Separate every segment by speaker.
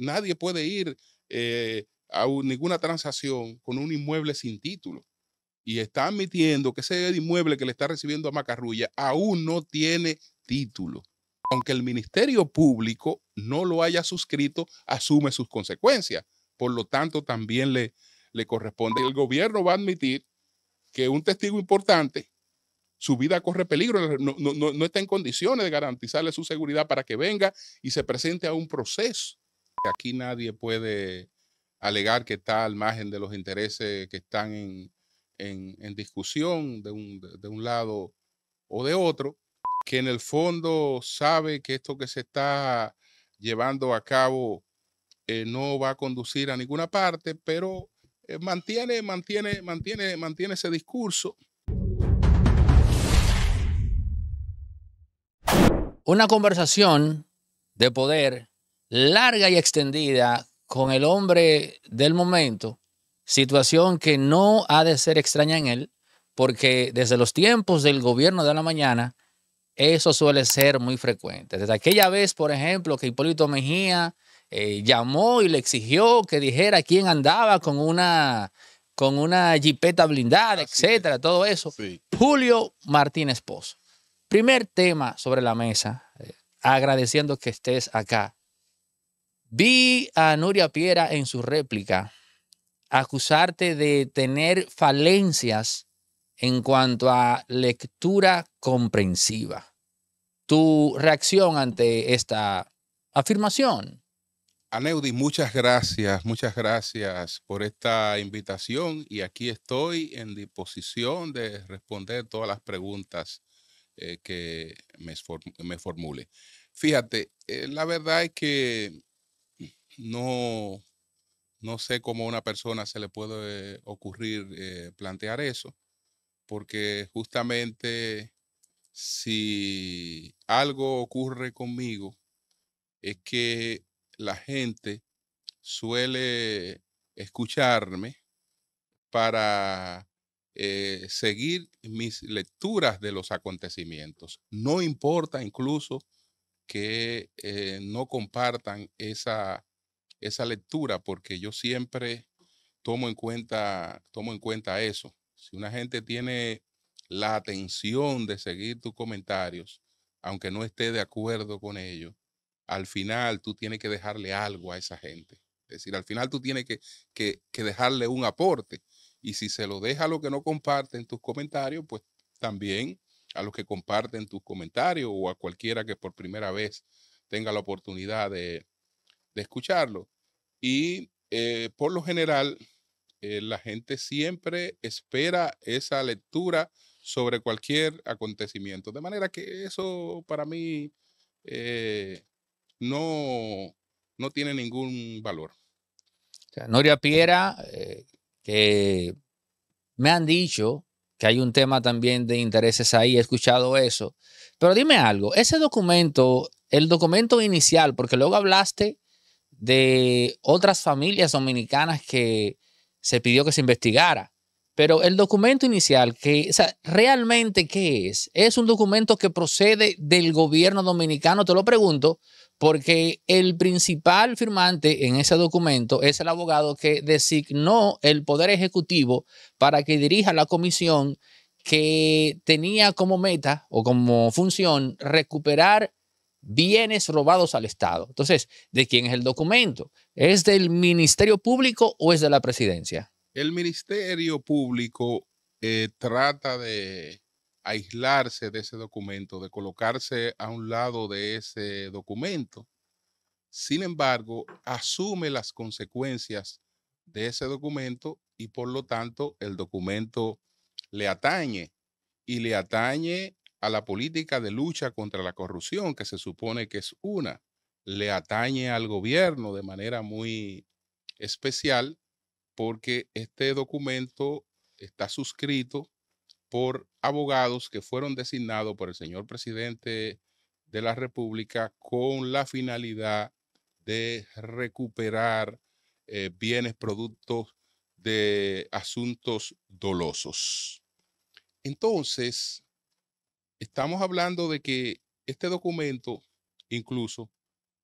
Speaker 1: Nadie puede ir eh, a ninguna transacción con un inmueble sin título. Y está admitiendo que ese inmueble que le está recibiendo a Macarrulla aún no tiene título. Aunque el Ministerio Público no lo haya suscrito, asume sus consecuencias. Por lo tanto, también le, le corresponde. El gobierno va a admitir que un testigo importante, su vida corre peligro, no, no, no, está en condiciones de garantizarle su seguridad para que venga y se presente a un proceso. Aquí nadie puede alegar que está al margen de los intereses que están en, discusión de un, lado o de otro, que en el fondo sabe que esto que se está llevando a cabo eh, no va a conducir a ninguna parte, pero eh, mantiene, mantiene, mantiene, mantiene ese discurso.
Speaker 2: Una conversación de poder larga y extendida con el hombre del momento, situación que no ha de ser extraña en él, porque desde los tiempos del gobierno de la mañana, eso suele ser muy frecuente. Desde aquella vez, por ejemplo, que Hipólito Mejía eh, llamó y le exigió que dijera quién andaba con una con una jipeta blindada, etcétera, todo eso. Julio Martínez Pozo. Primer tema sobre la mesa, eh, agradeciendo que estés acá. Vi a Nuria Piera en su réplica acusarte de tener falencias en cuanto a lectura comprensiva.
Speaker 1: Tu reacción ante esta afirmación. Aneudi, muchas gracias, muchas gracias por esta invitación y aquí estoy en disposición de responder todas las preguntas eh, que me, formule. Fíjate, eh, la verdad es que no, no sé cómo a una persona se le puede ocurrir eh, plantear eso, porque justamente si algo ocurre conmigo, es que la gente suele escucharme para eh, seguir mis lecturas de los acontecimientos. No importa incluso que eh, no compartan esa esa lectura porque yo siempre tomo en cuenta, tomo en cuenta eso. Si una gente tiene la atención de seguir tus comentarios, aunque no esté de acuerdo con ellos, al final tú tienes que dejarle algo a esa gente. Es decir, al final tú tienes que, que, que dejarle un aporte. Y si se lo deja a los que no comparten tus comentarios, pues también a los que comparten tus comentarios o a cualquiera que por primera vez tenga la oportunidad de, de escucharlo. Y eh, por lo general, eh, la gente siempre espera esa lectura sobre cualquier acontecimiento. De manera que eso para mí eh, no, tiene ningún valor.
Speaker 2: Noria Piera, que me han dicho que hay un tema también de intereses ahí, he escuchado eso. Pero dime algo, ese documento, el documento inicial, porque luego hablaste de otras familias dominicanas que se pidió que se investigara. Pero el documento inicial, que, ¿realmente qué es? ¿Es un documento que procede del gobierno dominicano? Te lo pregunto, porque el principal firmante en ese documento es el abogado que designó el Poder Ejecutivo para que dirija la comisión que tenía como meta o como función recuperar bienes robados al Estado. Entonces, ¿de quién es el documento? ¿Es del Ministerio Público o es de la Presidencia?
Speaker 1: El Ministerio Público eh, trata de aislarse de ese documento, de colocarse a un lado de ese documento. Sin embargo, asume las consecuencias de ese documento y por lo tanto el documento le atañe y le atañe a la política de lucha contra la corrupción, que se supone que es una, le atañe al gobierno de manera muy especial, porque este documento está suscrito por abogados que fueron designados por el señor presidente de la República con la finalidad de recuperar eh, bienes, productos de asuntos dolosos. Entonces, Estamos hablando de que este documento incluso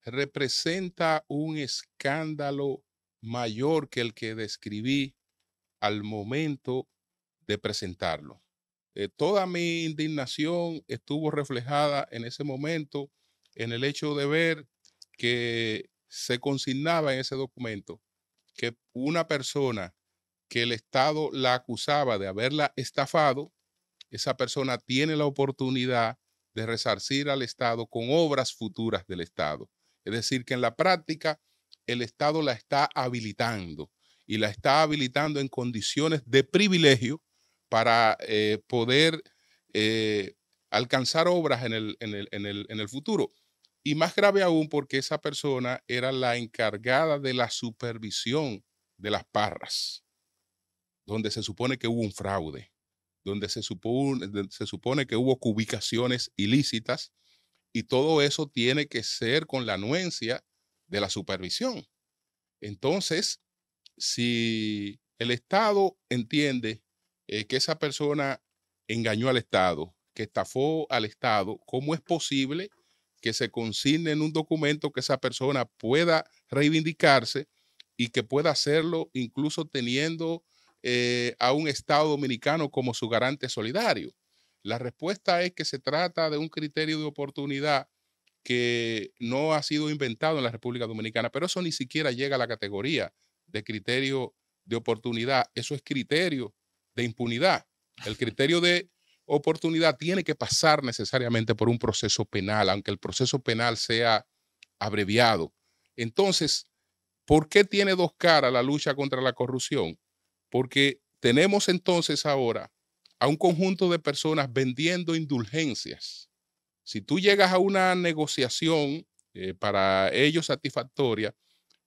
Speaker 1: representa un escándalo mayor que el que describí al momento de presentarlo. Eh, toda mi indignación estuvo reflejada en ese momento en el hecho de ver que se consignaba en ese documento que una persona que el Estado la acusaba de haberla estafado esa persona tiene la oportunidad de resarcir al Estado con obras futuras del Estado. Es decir, que en la práctica el Estado la está habilitando y la está habilitando en condiciones de privilegio para eh, poder eh, alcanzar obras en en el futuro. Y más grave aún porque esa persona era la encargada de la supervisión de las parras, donde se supone que hubo un fraude donde se supone, eh, se supone que hubo cubicaciones ilícitas y todo eso tiene que ser con la anuencia de la supervisión. Entonces, si el Estado entiende eh, que esa persona engañó al Estado, que estafó al Estado, ¿cómo es posible que se consigne en un documento que esa persona pueda reivindicarse y que pueda hacerlo incluso teniendo eh, a un Estado dominicano como su garante solidario? La respuesta es que se trata de un criterio de oportunidad que no ha sido inventado en la República Dominicana, pero eso ni siquiera llega a la categoría de criterio de oportunidad, eso es criterio de impunidad. El criterio de oportunidad tiene que pasar necesariamente por un proceso penal, aunque el proceso penal sea abreviado. Entonces, ¿por qué tiene dos caras la lucha contra la corrupción? Porque tenemos entonces ahora a un conjunto de personas vendiendo indulgencias. Si tú llegas a una negociación eh, para ellos satisfactoria,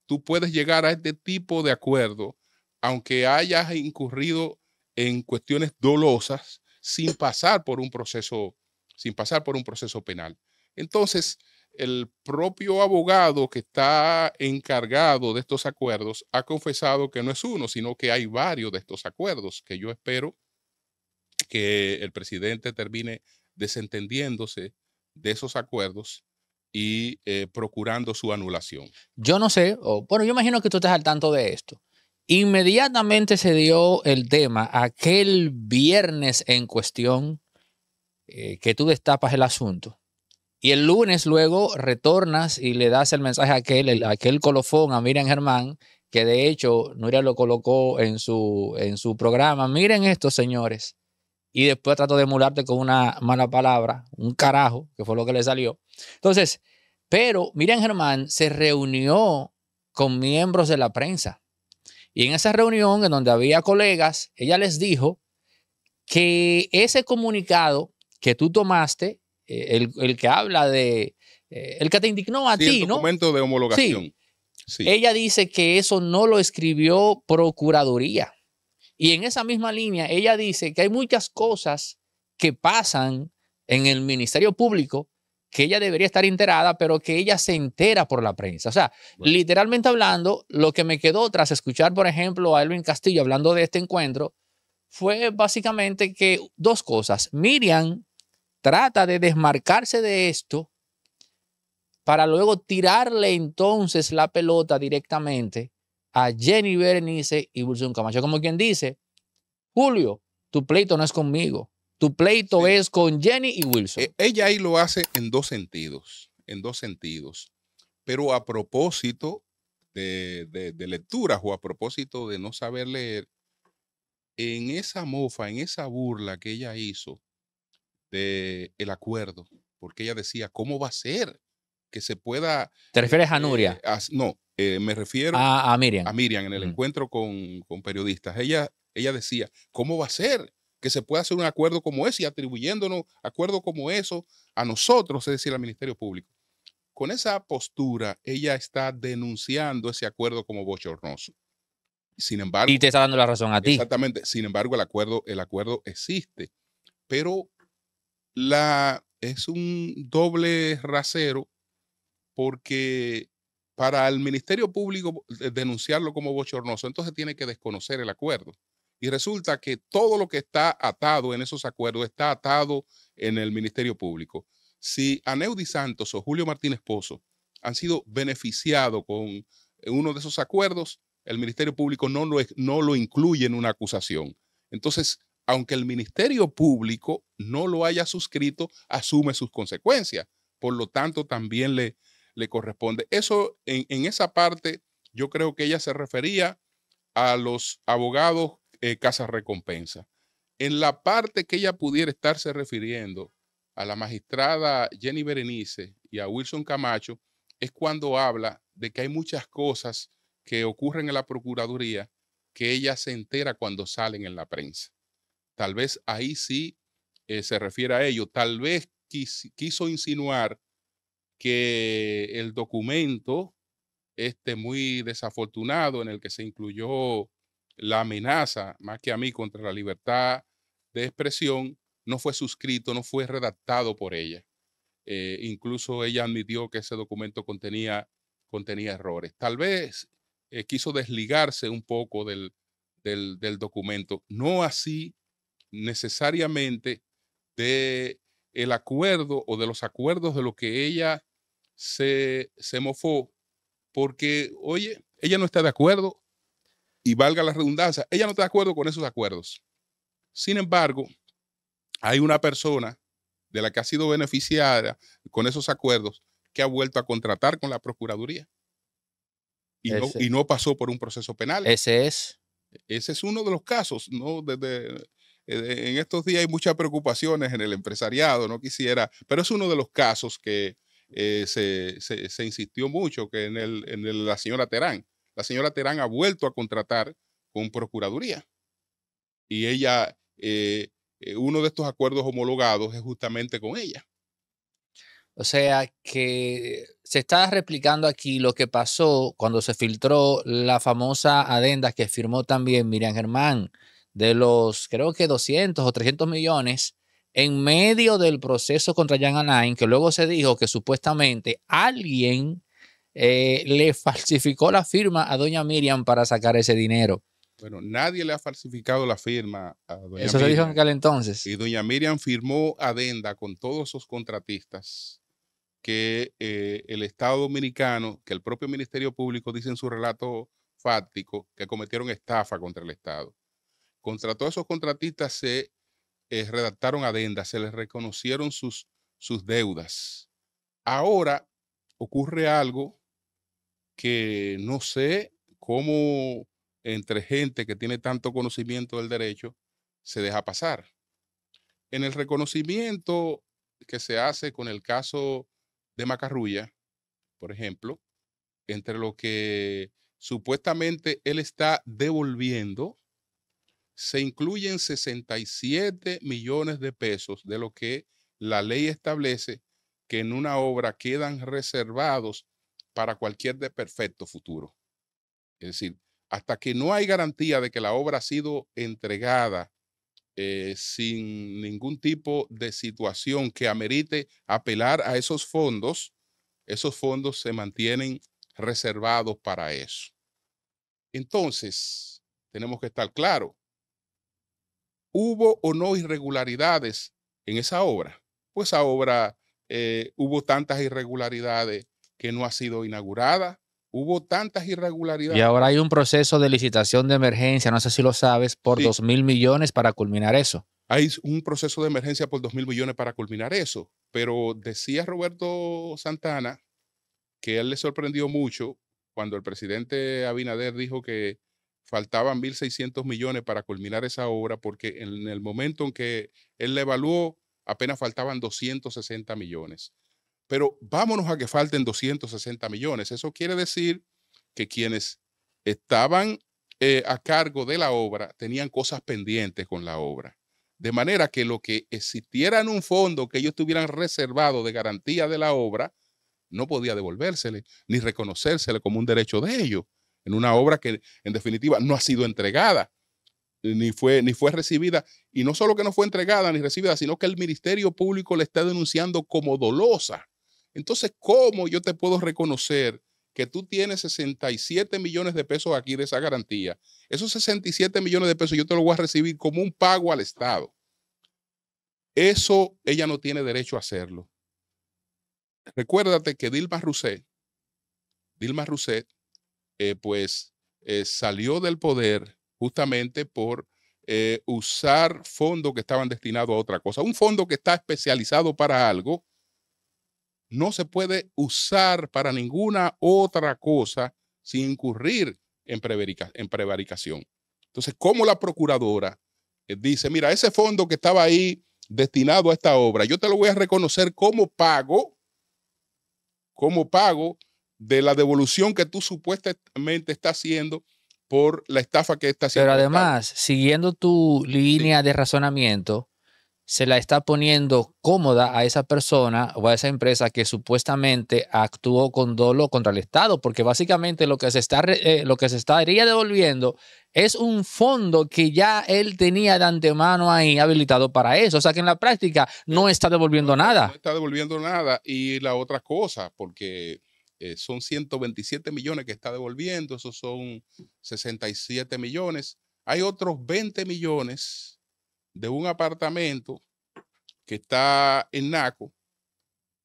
Speaker 1: tú puedes llegar a este tipo de acuerdo, aunque hayas incurrido en cuestiones dolosas sin pasar por un proceso, sin pasar por un proceso penal. Entonces, el propio abogado que está encargado de estos acuerdos ha confesado que no es uno, sino que hay varios de estos acuerdos que yo espero que el presidente termine desentendiéndose de esos acuerdos y eh, procurando su anulación.
Speaker 2: Yo no sé, bueno, yo imagino que tú estás al tanto de esto. Inmediatamente se dio el tema aquel viernes en cuestión eh, que tú destapas el asunto y el lunes luego retornas y le das el mensaje a aquel, aquel colofón a Miriam Germán, que de hecho Nuria lo colocó en su, en su programa. Miren esto, señores. Y después trató de emularte con una mala palabra, un carajo, que fue lo que le salió. Entonces, pero Miriam Germán se reunió con miembros de la prensa. Y en esa reunión, en donde había colegas, ella les dijo que ese comunicado que tú tomaste eh, el, que habla de, eh, el que te indignó a ti, ti, el documento de homologación. Sí. Ella dice que eso no lo escribió Procuraduría. Y en esa misma línea, ella dice que hay muchas cosas que pasan en el Ministerio Público que ella debería estar enterada, pero que ella se entera por la prensa. O sea, literalmente hablando, lo que me quedó tras escuchar, por ejemplo, a Elvin Castillo hablando de este encuentro, fue básicamente que dos cosas. Miriam trata de desmarcarse de esto para luego tirarle entonces la pelota directamente a Jenny Berenice y Wilson Camacho. Como quien dice, Julio,
Speaker 1: tu pleito no es conmigo, tu pleito es con Jenny y Wilson. E, ella ahí lo hace en dos sentidos, en dos sentidos. Pero a propósito de, de, de lecturas o a propósito de no saber leer, en esa mofa, en esa burla que ella hizo del acuerdo, porque ella decía, ¿cómo va a ser que se pueda... ¿Te refieres a Nuria? Eh, no, eh, me refiero ah, a, Miriam. A Miriam en el encuentro con, periodistas. Ella, ella decía, ¿cómo va a ser que se pueda hacer un acuerdo como ese y atribuyéndonos acuerdo como eso a nosotros, es decir, al Ministerio Público? Con esa postura, ella está denunciando ese acuerdo como bochornoso. Sin embargo, y te está dando la razón a ti. Exactamente. Sin embargo, el acuerdo, el acuerdo existe. Pero la, es un doble rasero porque para el Ministerio Público eh, denunciarlo como bochornoso, entonces tiene que desconocer el acuerdo. Y resulta que todo lo que está atado en esos acuerdos está atado en el Ministerio Público. Si Aneudi Santos o Julio Martínez Pozo han sido beneficiados con uno de esos acuerdos, el Ministerio Público no lo incluye en una acusación. Entonces, aunque el Ministerio Público no lo haya suscrito, asume sus consecuencias. Por lo tanto, también le, le corresponde. Eso, en, esa parte, yo creo que ella se refería a los abogados eh, Casa Recompensa. En la parte que ella pudiera estarse refiriendo a la magistrada Jenny Berenice y a Wilson Camacho, es cuando habla de que hay muchas cosas que ocurren en la Procuraduría que ella se entera cuando salen en la prensa. Tal vez ahí sí eh, se refiere a ello. Tal vez quiso insinuar que el documento, este muy desafortunado en el que se incluyó la amenaza, más que a mí, contra la libertad de expresión, no fue suscrito, no fue redactado por ella. Eh, incluso ella admitió que ese documento contenía, contenía errores. Tal vez eh, quiso desligarse un poco del, del, del, documento. No así necesariamente de el acuerdo o de los acuerdos de lo que ella se, se mofó, porque, oye, ella no está de acuerdo, y valga la redundancia, ella no está de acuerdo con esos acuerdos. Sin embargo, hay una persona de la que ha sido beneficiada con esos acuerdos que ha vuelto a contratar con la Procuraduría y, no, pasó por un proceso penal. Ese es. Ese es uno de los casos, ¿no? Desde eh, en estos días hay muchas preocupaciones en el empresariado, no quisiera, pero es uno de los casos que eh, se, insistió mucho, que en, el, la señora Terán. La señora Terán ha vuelto a contratar con Procuraduría. Y ella, eh, uno de estos acuerdos homologados es justamente con ella.
Speaker 2: O sea que se está replicando aquí lo que pasó cuando se filtró la famosa adenda que firmó también Miriam Germán de los, creo que 200 o 300 millones, en medio del proceso contra Jan Alain, que luego se dijo que supuestamente alguien eh, le falsificó la firma a doña Miriam para sacar ese dinero.
Speaker 1: Bueno, nadie le ha falsificado la firma a doña Eso dijo en aquel entonces. Y doña Miriam firmó adenda con todos sus contratistas que eh, el Estado Dominicano, que el propio Ministerio Público dice en su relato fáctico, que cometieron estafa contra el Estado. Contra todos esos contratistas se eh, redactaron adendas, se les reconocieron sus, sus deudas. Ahora ocurre algo que no sé cómo entre gente que tiene tanto conocimiento del derecho se deja pasar. En el reconocimiento que se hace con el caso de Macarrulla, por ejemplo, entre lo que supuestamente él está devolviendo se incluyen 67 millones de pesos de lo que la ley establece que en una obra quedan reservados para cualquier de perfecto futuro. Es decir, hasta que no hay garantía de que la obra ha sido entregada eh, sin ningún tipo de situación que amerite apelar a esos fondos, esos fondos se mantienen reservados para eso. Entonces, tenemos que estar claros, ¿Hubo o no irregularidades en esa obra? Pues esa obra eh, hubo tantas irregularidades que no ha sido inaugurada, hubo tantas irregularidades. Y ahora
Speaker 2: hay un proceso de licitación de emergencia, no sé si lo sabes, por dos mil millones para culminar
Speaker 1: eso. Hay un proceso de emergencia por dos mil millones para culminar eso, pero decía Roberto Santana que él le sorprendió mucho cuando el presidente Abinader dijo que faltaban 1.600 millones para culminar esa obra, porque en el momento en que él la evaluó, apenas faltaban 260 millones. Pero vámonos a que falten 260 millones. Eso quiere decir que quienes estaban eh, a cargo de la obra tenían cosas pendientes con la obra. De manera que lo que existiera en un fondo que ellos tuvieran reservado de garantía de la obra, no podía devolvérsele ni reconocérsele como un derecho de ellos en una obra que en definitiva no ha sido entregada, eh, ni fue, ni fue recibida. Y no solo que no fue entregada ni recibida, sino que el Ministerio Público le está denunciando como dolosa. Entonces, ¿cómo yo te puedo reconocer que tú tienes 67 millones de pesos aquí de esa garantía? Esos 67 millones de pesos yo te los voy a recibir como un pago al Estado. Eso ella no tiene derecho a hacerlo. Recuérdate que Dilma Rousseff, Dilma Rousseff eh, pues eh, salió del poder justamente por eh, usar fondos que estaban destinados a otra cosa. Un fondo que está especializado para algo no se puede usar para ninguna otra cosa sin incurrir en, en prevaricación. Entonces, como la procuradora dice, mira, ese fondo que estaba ahí destinado a esta obra, yo te lo voy a reconocer como pago, como pago de la devolución que tú supuestamente estás haciendo por la estafa que está haciendo. Pero
Speaker 2: además, siguiendo tu línea de razonamiento, se la está poniendo cómoda a esa persona o a esa empresa que supuestamente actuó con dolo contra el Estado, porque básicamente lo que se está eh, lo que se estaría devolviendo es un fondo que ya él tenía de antemano ahí habilitado para eso, o sea que en la práctica no está devolviendo nada. No
Speaker 1: está devolviendo nada y la otra cosa, porque eh, son 127 millones que está devolviendo, esos son 67 millones. Hay otros 20 millones de un apartamento que está en NACO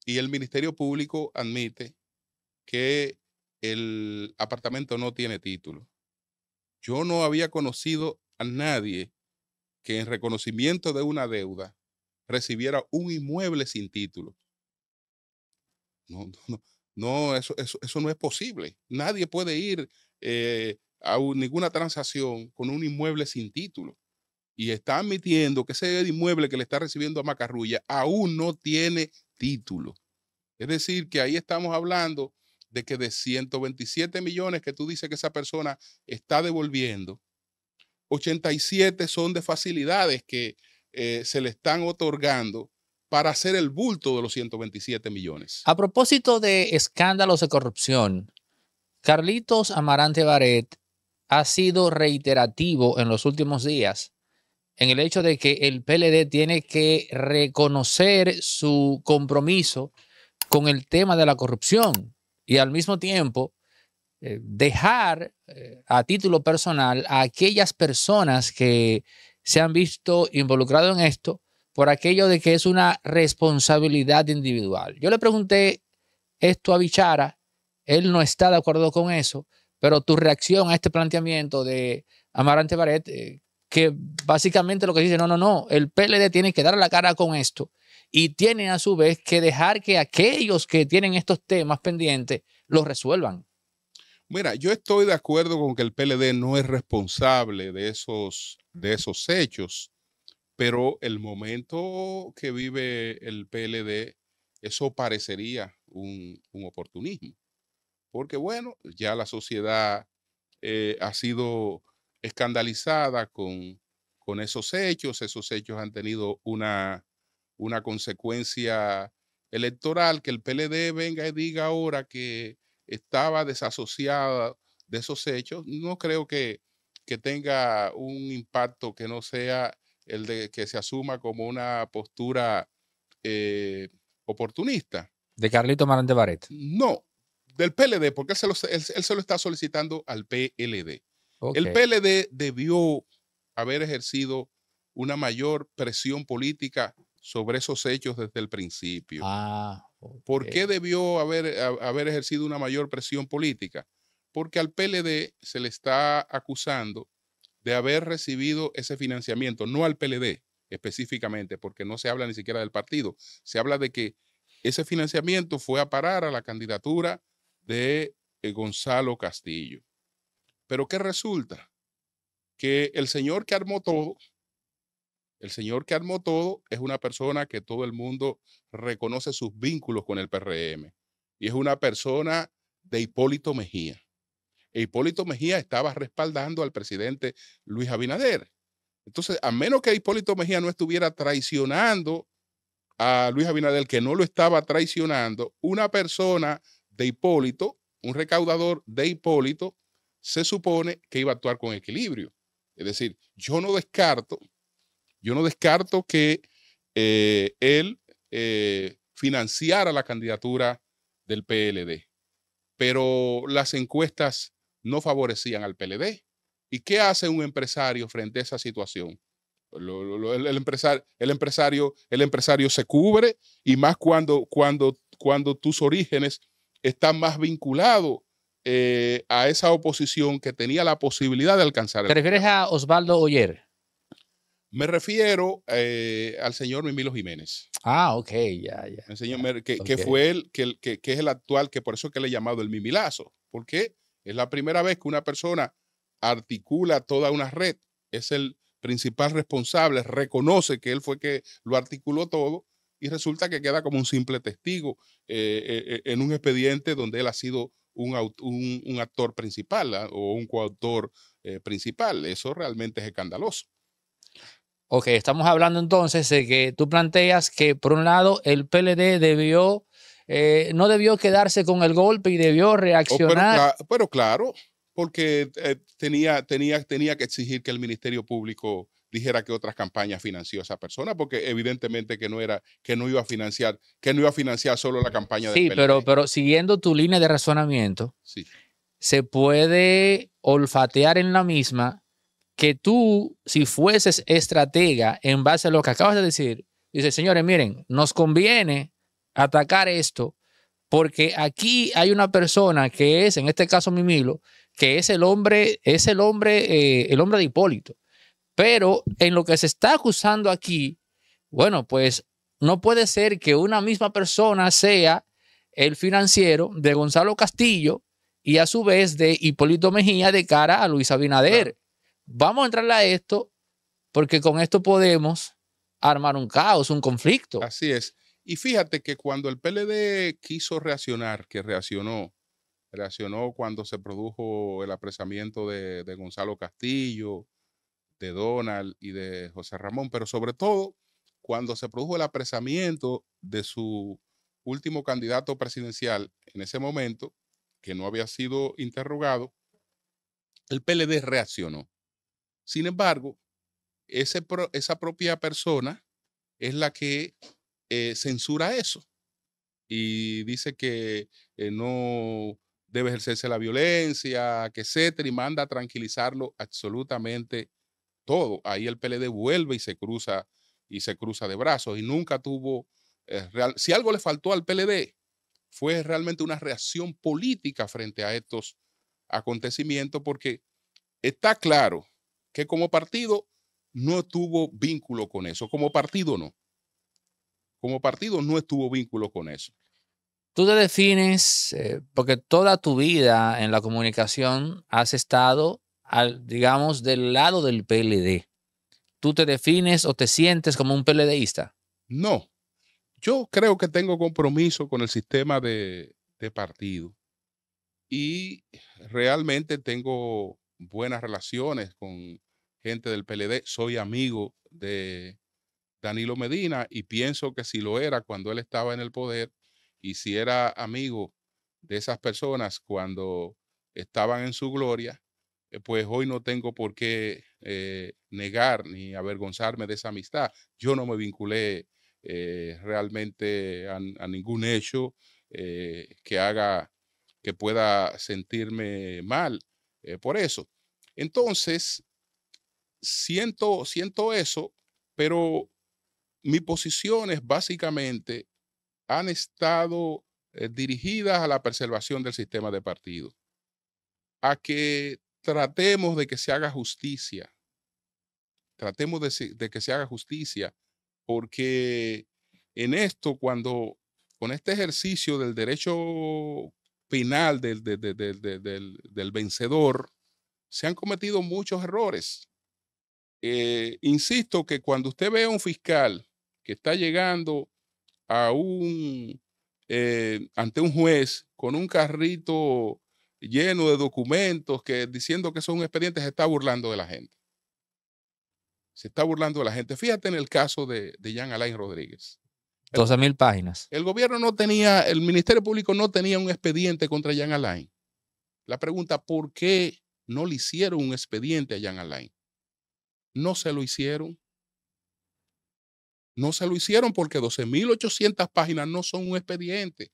Speaker 1: y el Ministerio Público admite que el apartamento no tiene título. Yo no había conocido a nadie que en reconocimiento de una deuda recibiera un inmueble sin título. No, no, no. No, eso, eso, no es posible. Nadie puede ir eh, a ninguna transacción con un inmueble sin título. Y está admitiendo que ese inmueble que le está recibiendo a Macarrulla aún no tiene título. Es decir, que ahí estamos hablando de que de 127 millones que tú dices que esa persona está devolviendo, 87 son de facilidades que eh, se le están otorgando para hacer el bulto de los 127 millones.
Speaker 2: A propósito de escándalos de corrupción, Carlitos Amarante Baret ha sido reiterativo en los últimos días en el hecho de que el PLD tiene que reconocer su compromiso con el tema de la corrupción y al mismo tiempo eh, dejar eh, a título personal a aquellas personas que se han visto involucradas en esto por aquello de que es una responsabilidad individual. Yo le pregunté esto a Bichara, él no está de acuerdo con eso, pero tu reacción a este planteamiento de Amarante Baret, eh, que básicamente lo que dice, no, no, no, el PLD tiene que dar la cara con esto y tiene a su vez que dejar que aquellos que tienen estos temas pendientes los resuelvan.
Speaker 1: Mira, yo estoy de acuerdo con que el PLD no es responsable de esos, de esos hechos. Pero el momento que vive el PLD, eso parecería un, oportunismo. Porque bueno, ya la sociedad eh, ha sido escandalizada con, esos hechos. Esos hechos han tenido una, una consecuencia electoral. Que el PLD venga y diga ahora que estaba desasociada de esos hechos, no creo que, que tenga un impacto que no sea el de que se asuma como una postura eh, oportunista. ¿De Carlito Marante Barret? No, del PLD, porque él se lo, está solicitando al PLD. El PLD debió haber ejercido una mayor presión política sobre esos hechos desde el principio. Ah, ¿Por qué debió haber, haber ejercido una mayor presión política? Porque al PLD se le está acusando de haber recibido ese financiamiento, no al PLD específicamente, porque no se habla ni siquiera del partido, se habla de que ese financiamiento fue a parar a la candidatura de eh, Gonzalo Castillo. Pero ¿qué resulta? Que el señor que armó todo, el señor que armó todo es una persona que todo el mundo reconoce sus vínculos con el PRM y es una persona de Hipólito Mejía. Hipólito Mejía estaba respaldando al presidente Luis Abinader. Entonces, a menos que Hipólito Mejía no estuviera traicionando a Luis Abinader, que no lo estaba traicionando, una persona de Hipólito, un recaudador de Hipólito, se supone que iba a actuar con equilibrio. Es decir, yo no descarto, yo no descarto que eh, él eh, financiara la candidatura del PLD, pero las encuestas no favorecían al PLD. ¿Y qué hace un empresario frente a esa situación? el, el, empresario, el empresario se cubre y más cuando, cuando, cuando tus orígenes están más vinculados eh, a esa oposición que tenía la posibilidad de alcanzar. ¿Te refieres a Osvaldo Oyer? Me refiero eh, al señor Mimilo Jiménez. Ah, ok, ya, ya. El señor, que, fue el que, es el actual, que por eso que le he llamado el Mimilazo. ¿Por qué? Es la primera vez que una persona articula toda una red. Es el principal responsable, reconoce que él fue que lo articuló todo y resulta que queda como un simple testigo eh, eh, eh, en un expediente donde él ha sido un, actor principal ¿ah? o un coautor principal. Eso realmente es escandaloso. Ok, estamos
Speaker 2: hablando entonces de que tú planteas que por un lado el PLD debió eh, no debió quedarse con el golpe y debió oh, reaccionar.
Speaker 1: pero, claro, porque eh, tenía, tenía, tenía que exigir que el Ministerio Público dijera que otras campañas financió a esa persona, porque evidentemente que no era, que no iba a financiar, que no iba a financiar solo la campaña de Sí, pero,
Speaker 2: pero siguiendo tu línea de razonamiento, sí. se puede olfatear en la misma que tú, si fueses estratega en base a lo que acabas de decir, dices, señores, miren, nos conviene atacar esto, porque aquí hay una persona que es, en este caso Mimilo, que es el hombre, es el hombre, eh, el hombre de Hipólito. Pero en lo que se está acusando aquí, bueno, pues no puede ser que una misma persona sea el financiero de Gonzalo Castillo y a su vez de Hipólito Mejía de cara a Luis Abinader. Vamos a entrarle a esto porque con esto podemos
Speaker 1: armar un caos, un conflicto. Así es. Y fíjate que cuando el PLD quiso reaccionar, que reaccionó, reaccionó cuando se produjo el apresamiento de, Gonzalo Castillo, de Donald y de José Ramón, pero sobre todo cuando se produjo el apresamiento de su último candidato presidencial en ese momento, que no había sido interrogado, el PLD reaccionó. Sin embargo, ese esa propia persona es la que eh, censura eso y dice que eh, no debe ejercerse la violencia, que etcétera, y manda a tranquilizarlo absolutamente todo. Ahí el PLD vuelve y se cruza y se cruza de brazos y nunca tuvo eh, si algo le faltó al PLD fue realmente una reacción política frente a estos acontecimientos porque está claro que como partido no tuvo vínculo con eso, como partido no como partido no estuvo vínculo con eso.
Speaker 2: Tú te defines, eh, porque toda tu vida en la comunicación has estado, al, digamos, del lado del PLD. ¿Tú te defines o te
Speaker 1: sientes como un PLDista? No. Yo creo que tengo compromiso con el sistema de, de partido y realmente tengo buenas relaciones con gente del PLD. Soy amigo de Danilo Medina y pienso que si lo era cuando él estaba en el poder y si era amigo de esas personas cuando estaban en su gloria, eh, pues hoy no tengo por qué eh, negar ni avergonzarme de esa amistad. Yo no me vinculé eh, realmente a, ningún hecho que haga que pueda sentirme mal por eso. Entonces, siento, siento eso, pero mis posiciones básicamente han estado eh, dirigidas a la preservación del sistema de partido, a que tratemos de que se haga justicia, tratemos de, que se haga justicia, porque en esto, cuando con este ejercicio del derecho penal del, vencedor, se han cometido muchos errores. Eh, insisto que cuando usted ve a un fiscal que está llegando eh, ante un juez con un carrito lleno de documentos que diciendo que son expedientes se está burlando de la gente. Se está burlando de la gente. Fíjate en el caso de, Jean Alain Rodríguez.
Speaker 2: 12 mil páginas.
Speaker 1: El gobierno no tenía, el Ministerio Público no tenía un expediente contra Jean Alain. La pregunta, ¿por qué no le hicieron un expediente a Jean Alain? No se lo hicieron. No se lo hicieron porque 12.800 páginas no son un expediente.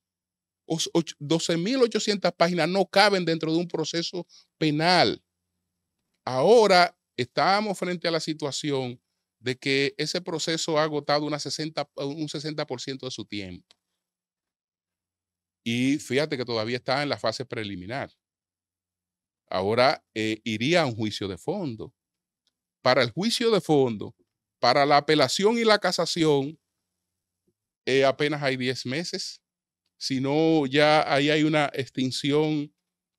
Speaker 1: 12.800 páginas no caben dentro de un proceso penal. Ahora estamos frente a la situación de que ese proceso ha agotado un 60% de su tiempo. Y fíjate que todavía está en la fase preliminar. Ahora eh, iría a un juicio de fondo. Para el juicio de fondo, para la apelación y la casación eh, apenas hay 10 meses, si no ya ahí hay una extinción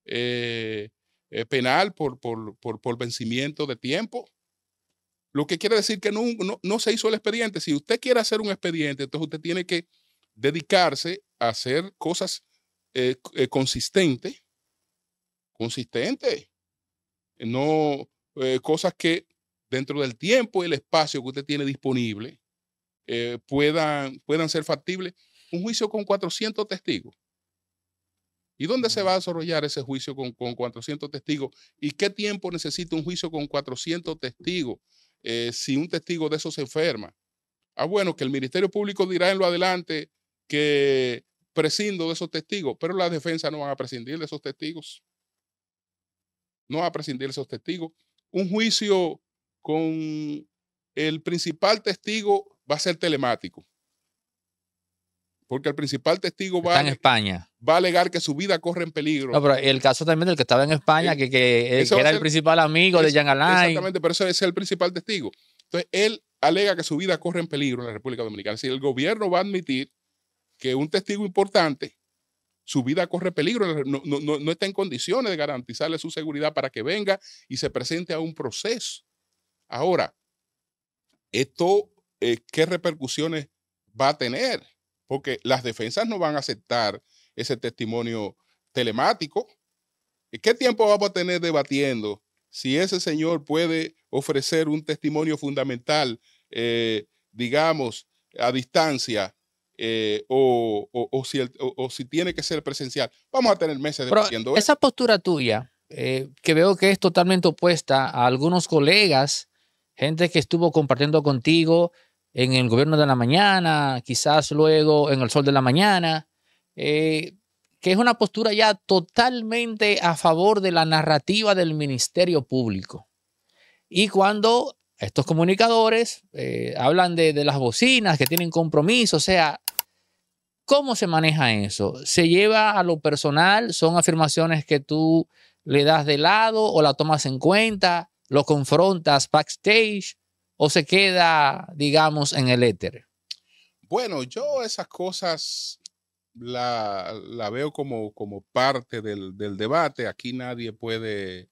Speaker 1: eh, eh, penal por, vencimiento de tiempo. Lo que quiere decir que no, se hizo el expediente. Si usted quiere hacer un expediente, entonces usted tiene que dedicarse a hacer cosas consistentes. Consistentes. consistente, no cosas que dentro del tiempo y el espacio que usted tiene disponible, eh, puedan, puedan ser factibles un juicio con 400 testigos. ¿Y dónde se va a desarrollar ese juicio con, 400 testigos? ¿Y qué tiempo necesita un juicio con 400 testigos eh, si un testigo de esos se enferma? Ah, bueno, que el Ministerio Público dirá en lo adelante que prescindo de esos testigos, pero la defensa no va a prescindir de esos testigos. No va a prescindir de esos testigos. Un juicio con el principal testigo va a ser telemático. Porque el principal testigo va, en
Speaker 2: España.
Speaker 1: va a alegar que su vida corre en peligro. No,
Speaker 2: el caso también del que estaba en España, eh, eh, que, era el principal amigo de Jean Alain. Exactamente,
Speaker 1: pero ese es el principal testigo. Entonces, él alega que su vida corre en peligro en la República Dominicana. Si el gobierno va a admitir que un testigo importante, su vida corre peligro, no, no está en condiciones de garantizarle su seguridad para que venga y se presente a un proceso. Ahora, ¿esto eh, qué repercusiones va a tener? Porque las defensas no van a aceptar ese testimonio telemático. ¿Qué tiempo vamos a tener debatiendo si ese señor puede ofrecer un testimonio fundamental, eh, digamos, a distancia eh, o, si tiene que ser presencial. Vamos a tener meses debatiendo Esa
Speaker 2: postura tuya,
Speaker 1: que
Speaker 2: veo que es totalmente opuesta a algunos colegas gente que estuvo compartiendo contigo en el gobierno de la mañana, quizás luego en el sol de la mañana, eh, que es una postura ya totalmente a favor de la narrativa del Ministerio Público. Y cuando estos comunicadores eh, hablan de, de las bocinas, que tienen compromiso, o sea, ¿Cómo se maneja eso? ¿Se lleva a lo personal? ¿Son afirmaciones que tú le das de lado o la tomas en cuenta? lo confrontas backstage o se queda, digamos, en el éter?
Speaker 1: Bueno, yo esas cosas la, veo como, como parte del, debate. Aquí nadie puede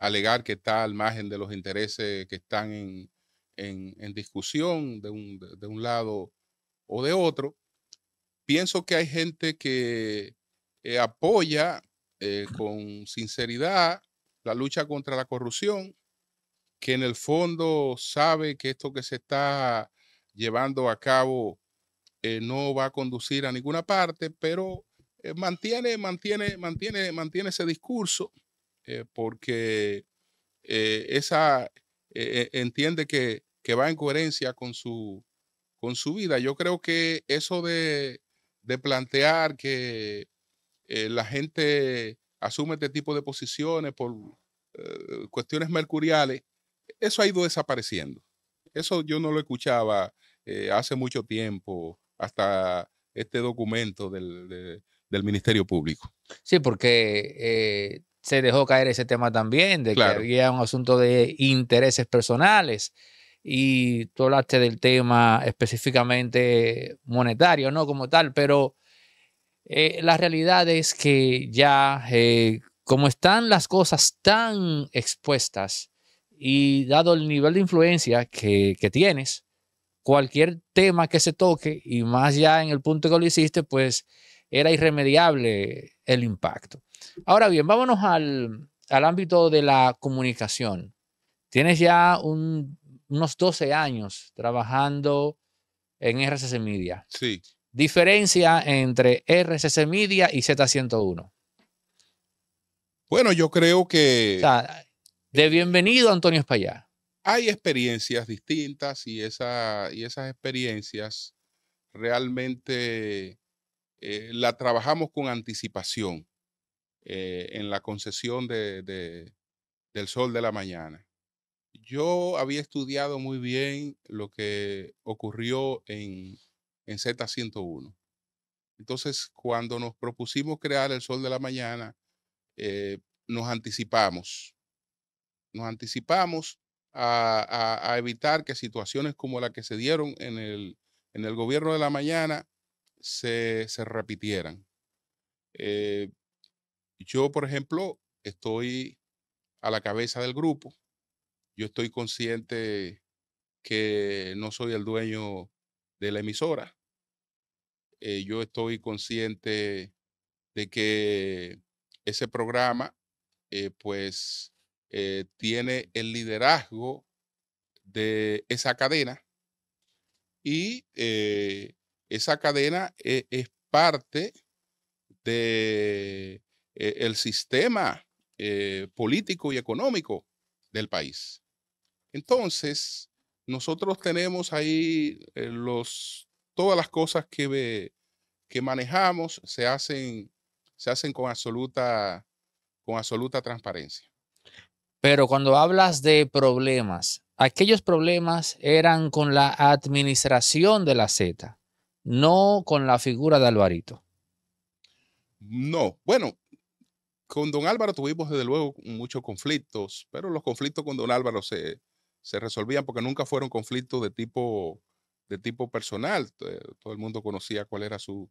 Speaker 1: alegar que está al margen de los intereses que están en, discusión de un, lado o de otro. Pienso que hay gente que apoya eh, con sinceridad la lucha contra la corrupción que en el fondo sabe que esto que se está llevando a cabo eh, no va a conducir a ninguna parte, pero eh, mantiene, mantiene, mantiene, mantiene ese discurso eh, porque esa e, entiende que, va en coherencia con su, con su vida. Yo creo que eso de, de plantear que la gente asume este tipo de posiciones por cuestiones mercuriales, eso ha ido desapareciendo. Eso yo no lo escuchaba eh, hace mucho tiempo, hasta este documento del, Ministerio Público. Sí, porque eh, se dejó caer ese tema también, de que
Speaker 2: había un asunto de intereses personales y tú hablaste del tema específicamente monetario, ¿no? Como tal, pero eh, la realidad es que ya, como están las cosas tan expuestas, y dado el nivel de influencia que, tienes, cualquier tema que se toque, y más ya en el punto que lo hiciste, pues era irremediable el impacto. Ahora bien, vámonos al, ámbito de la comunicación. Tienes ya unos 12 años trabajando en RCC Media. Sí. Diferencia entre RCC Media y Z101.
Speaker 1: Bueno, yo creo
Speaker 2: que de bienvenido Antonio Espallá.
Speaker 1: Hay experiencias distintas y, esas experiencias realmente eh, la trabajamos con anticipación eh, en la concesión del sol de la mañana. Yo había estudiado muy bien lo que ocurrió en, en Z101. Entonces, cuando nos propusimos crear el sol de la mañana, eh, nos anticipamos nos anticipamos a, evitar que situaciones como la que se dieron en el, en el gobierno de la mañana se, repitieran. Eh, yo, por ejemplo, estoy a la cabeza del grupo. Yo estoy consciente que no soy el dueño de la emisora. Eh, yo estoy consciente de que ese programa, eh, pues, eh, tiene el liderazgo de esa cadena y eh, esa cadena e, es, parte de eh, el sistema político y económico del país. Entonces, nosotros tenemos ahí los, todas las cosas que, que manejamos se hacen, se hacen con absoluta, con absoluta transparencia. Pero cuando hablas de problemas,
Speaker 2: aquellos problemas eran con la administración de la Z, no con la figura de Alvarito.
Speaker 1: No, bueno, con don Álvaro tuvimos desde luego muchos conflictos, pero los conflictos con don Álvaro se, se resolvían porque nunca fueron conflictos de tipo, de tipo personal. Eh, todo el mundo conocía cuál era su,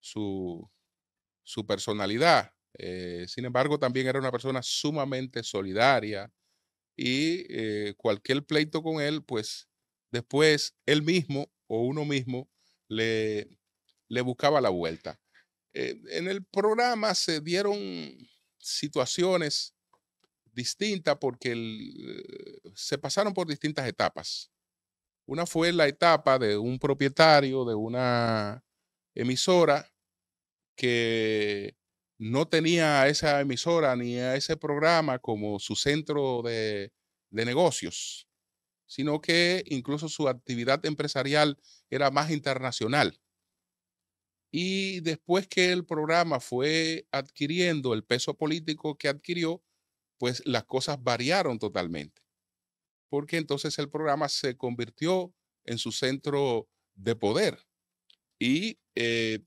Speaker 1: su, su personalidad. Eh, sin embargo, también era una persona sumamente solidaria y eh, cualquier pleito con él, pues después él mismo o uno mismo le, le buscaba la vuelta. Eh, en el programa se dieron situaciones distintas porque se pasaron por distintas etapas. Una fue la etapa de un propietario de una emisora que no tenía a esa emisora ni a ese programa como su centro de, negocios, sino que incluso su actividad empresarial era más internacional. Y después que el programa fue adquiriendo el peso político que adquirió, pues las cosas variaron totalmente, porque entonces el programa se convirtió en su centro de poder. Y eh,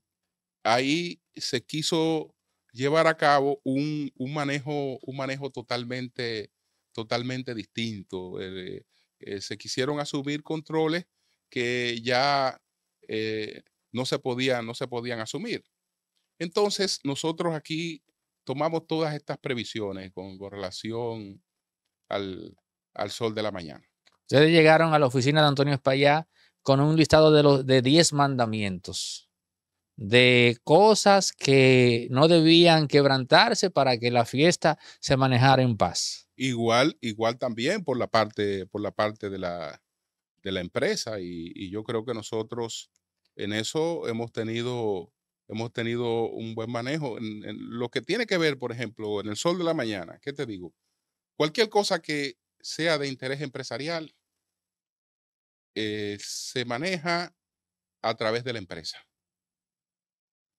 Speaker 1: ahí se quiso llevar a cabo un, manejo, un manejo totalmente, totalmente distinto. Eh, eh, se quisieron asumir controles que ya eh, no, se podían, no se podían asumir. Entonces, nosotros aquí tomamos todas estas previsiones con, relación al, sol de la mañana.
Speaker 2: Ustedes llegaron a la oficina de Antonio Espaillá con un listado de los de 10 mandamientos de cosas que no debían quebrantarse para que la fiesta se manejara en paz.
Speaker 1: Igual, igual también por la parte, por la parte de la, de la empresa. Y, yo creo que nosotros en eso hemos tenido, hemos tenido un buen manejo. En, lo que tiene que ver, por ejemplo, en el sol de la mañana, ¿qué te digo? Cualquier cosa que sea de interés empresarial eh, se maneja a través de la empresa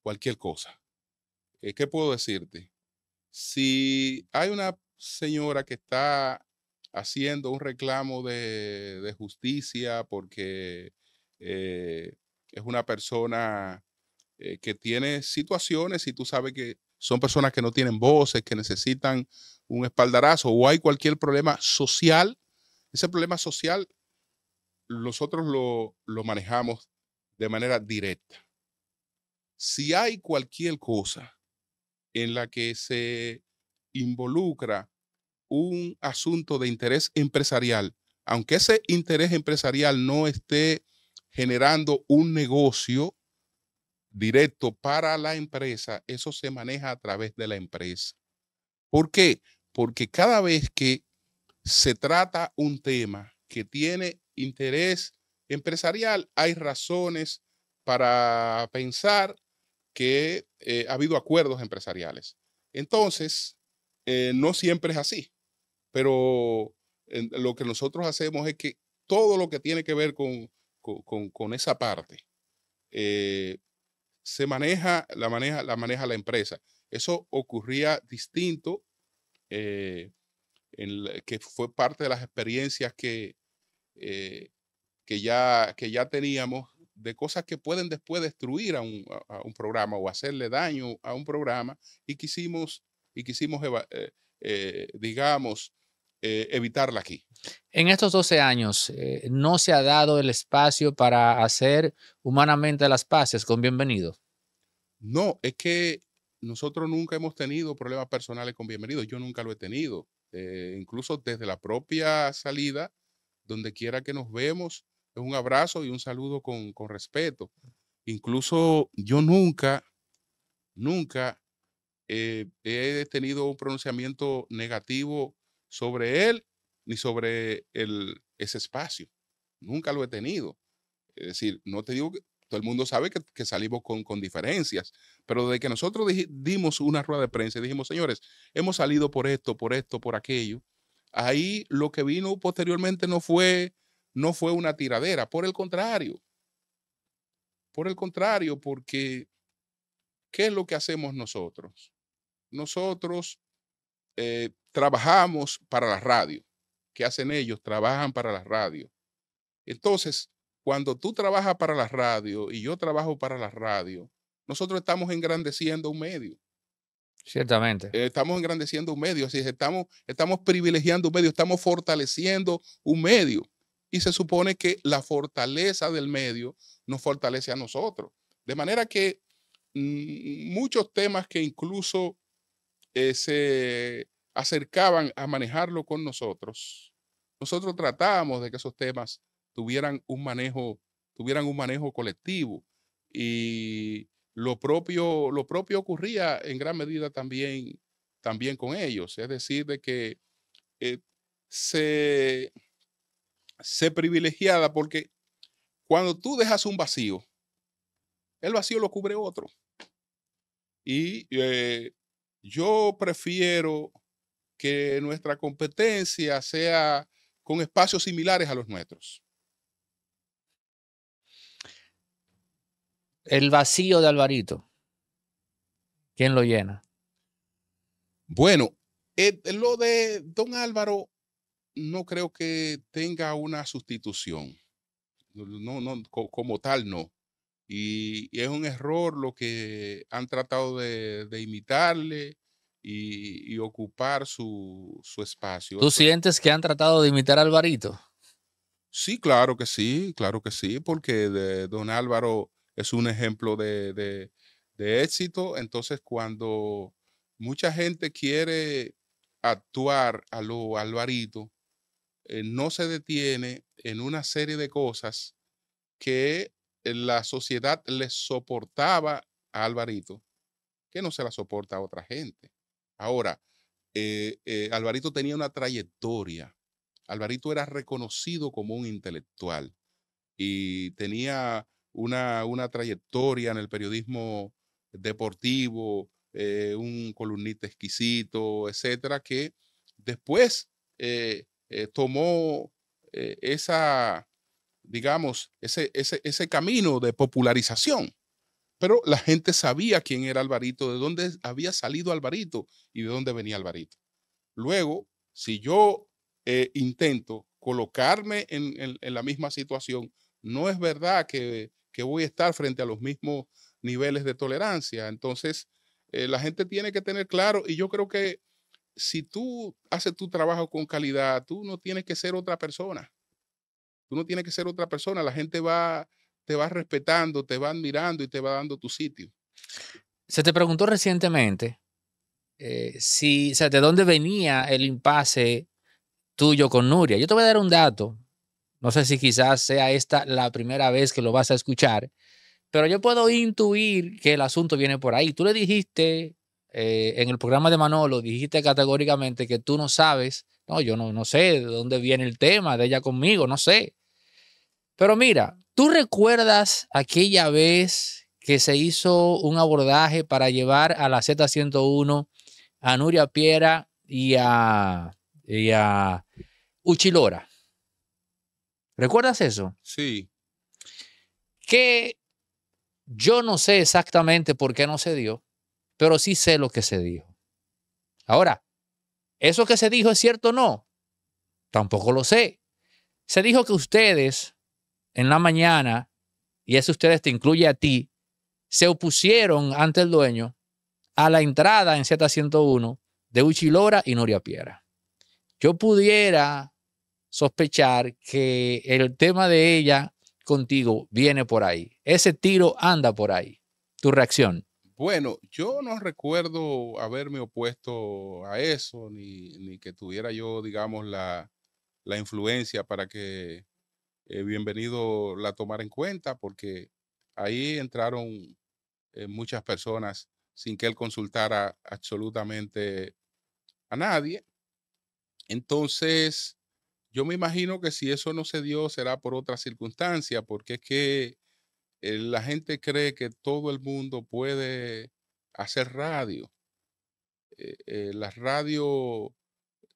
Speaker 1: cualquier cosa. Eh, ¿Qué puedo decirte? Si hay una señora que está haciendo un reclamo de, justicia porque eh, es una persona eh, que tiene situaciones y tú sabes que son personas que no tienen voces, que necesitan un espaldarazo o hay cualquier problema social, ese problema social nosotros lo manejamos de manera directa si hay cualquier cosa en la que se involucra un asunto de interés empresarial, aunque ese interés empresarial no esté generando un negocio directo para la empresa, eso se maneja a través de la empresa. ¿Por qué? Porque cada vez que se trata un tema que tiene interés empresarial, hay razones para pensar que eh, ha habido acuerdos empresariales. Entonces, eh, no siempre es así, pero lo que nosotros hacemos es que todo lo que tiene que ver con, esa parte eh, se maneja la, maneja, la maneja la empresa. Eso ocurría distinto, en que fue parte de las experiencias que, que, ya, que ya teníamos de cosas que pueden después destruir a un, programa o hacerle daño a un programa y quisimos, y quisimos eh, eh, digamos, eh, evitarla aquí.
Speaker 2: En estos 12 años no se ha dado el espacio para hacer humanamente las paces con bienvenido.
Speaker 1: No, es que nosotros nunca hemos tenido problemas personales con bienvenido, yo nunca lo he tenido, incluso desde la propia salida, donde quiera que nos vemos un abrazo y un saludo con, respeto. Incluso yo nunca, nunca eh, he tenido un pronunciamiento negativo sobre él ni sobre el, ese espacio. Nunca lo he tenido. Es decir, no te digo que todo el mundo sabe que, salimos con, con, diferencias, pero desde que nosotros dimos una rueda de prensa y dijimos, señores, hemos salido por esto, por esto, por aquello, ahí lo que vino posteriormente no fue no fue una tiradera, por el contrario, por el contrario, porque ¿qué es lo que hacemos nosotros? Nosotros eh, trabajamos para la radio. ¿Qué hacen ellos? Trabajan para la radio. Entonces, cuando tú trabajas para la radio y yo trabajo para la radio, nosotros estamos engrandeciendo un medio.
Speaker 2: Ciertamente.
Speaker 1: Eh, estamos engrandeciendo un medio, así estamos, estamos privilegiando un medio, estamos fortaleciendo un medio y se supone que la fortaleza del medio nos fortalece a nosotros. De manera que mm, muchos temas que incluso eh, se acercaban a manejarlo con nosotros, nosotros tratábamos de que esos temas tuvieran un manejo, tuvieran un manejo colectivo y lo propio, lo propio ocurría en gran medida también, también con ellos, es decir, de que eh, se se privilegiada porque cuando tú dejas un vacío, el vacío lo cubre otro. Y eh, yo prefiero que nuestra competencia sea con espacios similares a los nuestros. El vacío de Alvarito, ¿quién lo llena? Bueno, eh, lo de don Álvaro no creo que tenga una sustitución. No, no, como tal, no. Y, es un error lo que han tratado de, imitarle y, ocupar su, espacio. ¿Tú
Speaker 2: sientes que han tratado de imitar a Alvarito?
Speaker 1: Sí, claro que sí, claro que sí, porque don Álvaro es un ejemplo de, de éxito. Entonces, cuando mucha gente quiere actuar a lo Alvarito, eh, no se detiene en una serie de cosas que la sociedad le soportaba a Alvarito, que no se la soporta a otra gente. Ahora, eh, eh, Alvarito tenía una trayectoria. Alvarito era reconocido como un intelectual y tenía una, trayectoria en el periodismo deportivo, un columnista exquisito, etcétera, que después eh, tomó eh, esa, digamos, ese, ese, ese, camino de popularización. Pero la gente sabía quién era Alvarito, de dónde había salido Alvarito y de dónde venía Alvarito. Luego, si yo eh, intento colocarme en, la misma situación, no es verdad que, que, voy a estar frente a los mismos niveles de tolerancia. Entonces, la gente tiene que tener claro, y yo creo que si tú haces tu trabajo con calidad, tú no tienes que ser otra persona. Tú no tienes que ser otra persona. La gente va, te va respetando, te va admirando y te va dando tu sitio.
Speaker 2: Se te preguntó recientemente eh, si, o de dónde venía el impasse tuyo con Nuria. Yo te voy a dar un dato. No sé si quizás sea esta la primera vez que lo vas a escuchar, pero yo puedo intuir que el asunto viene por ahí. Tú le dijiste eh, en el programa de Manolo dijiste categóricamente que tú no sabes, no, yo no, no sé de dónde viene el tema de ella conmigo, no sé. Pero mira, ¿tú recuerdas aquella vez que se hizo un abordaje para llevar a la Z101 a Nuria Piera y a, y a Uchilora? ¿Recuerdas eso? Sí. Que yo no sé exactamente por qué no se dio pero sí sé lo que se dijo. Ahora, ¿eso que se dijo es cierto o no? Tampoco lo sé. Se dijo que ustedes en la mañana, y eso ustedes te incluye a ti, se opusieron ante el dueño a la entrada en 701 de Uchilora y Nuria Piera. Yo pudiera sospechar que el tema de ella contigo viene por ahí. Ese tiro anda por ahí. Tu reacción.
Speaker 1: Bueno, yo no recuerdo haberme opuesto a eso, ni, que tuviera yo, digamos, la, influencia para que eh, Bienvenido la tomara en cuenta, porque ahí entraron eh, muchas personas sin que él consultara absolutamente a nadie. Entonces, yo me imagino que si eso no se dio será por otra circunstancia, porque es que eh, la gente cree que todo el mundo puede hacer radio. Eh, eh, la radio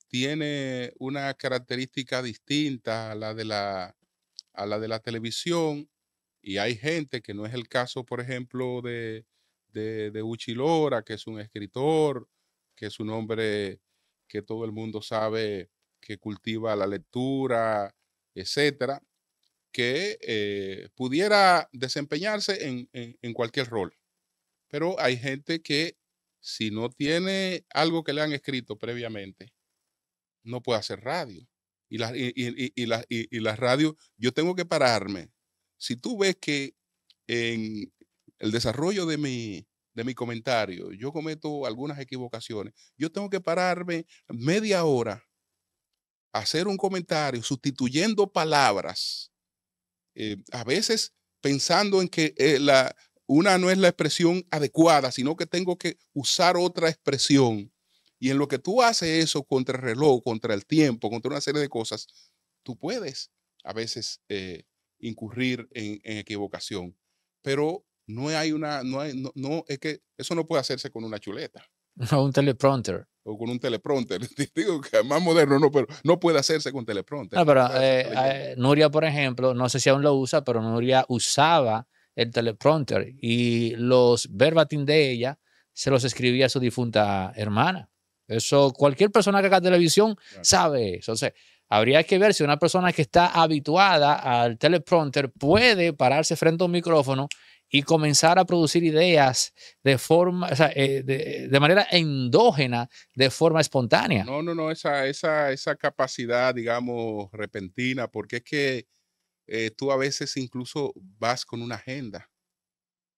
Speaker 1: tiene una característica distinta a la, de la, televisión y hay gente que no es el caso, por ejemplo, de, Uchilora, que es un escritor, que es un hombre que todo el mundo sabe que cultiva la lectura, etcétera que eh, pudiera desempeñarse en, cualquier rol. Pero hay gente que si no tiene algo que le han escrito previamente, no puede hacer radio. Y las y, la, radios, yo tengo que pararme. Si tú ves que en el desarrollo de mi, de mi comentario yo cometo algunas equivocaciones, yo tengo que pararme media hora, a hacer un comentario sustituyendo palabras eh, a veces pensando en que eh, la, una no es la expresión adecuada, sino que tengo que usar otra expresión. Y en lo que tú haces eso contra el reloj, contra el tiempo, contra una serie de cosas, tú puedes a veces eh, incurrir en, equivocación. Pero no hay una, no es que eso no puede hacerse con una chuleta.
Speaker 2: No, un teleprompter
Speaker 1: o con un teleprompter. Digo que más moderno no, pero no puede hacerse con teleprompter. No, pero eh,
Speaker 2: eh, Nuria, por ejemplo, no sé si aún lo usa, pero Nuria usaba el teleprompter y los verbatim de ella se los escribía a su difunta hermana. Eso cualquier persona que haga televisión sabe Entonces habría que ver si una persona que está habituada al teleprompter puede pararse frente a un micrófono y comenzar a producir ideas de forma, eh, de, manera endógena, de forma espontánea.
Speaker 1: No, no, no, esa, esa, capacidad, digamos, repentina, porque es que eh, tú a veces incluso vas con una agenda,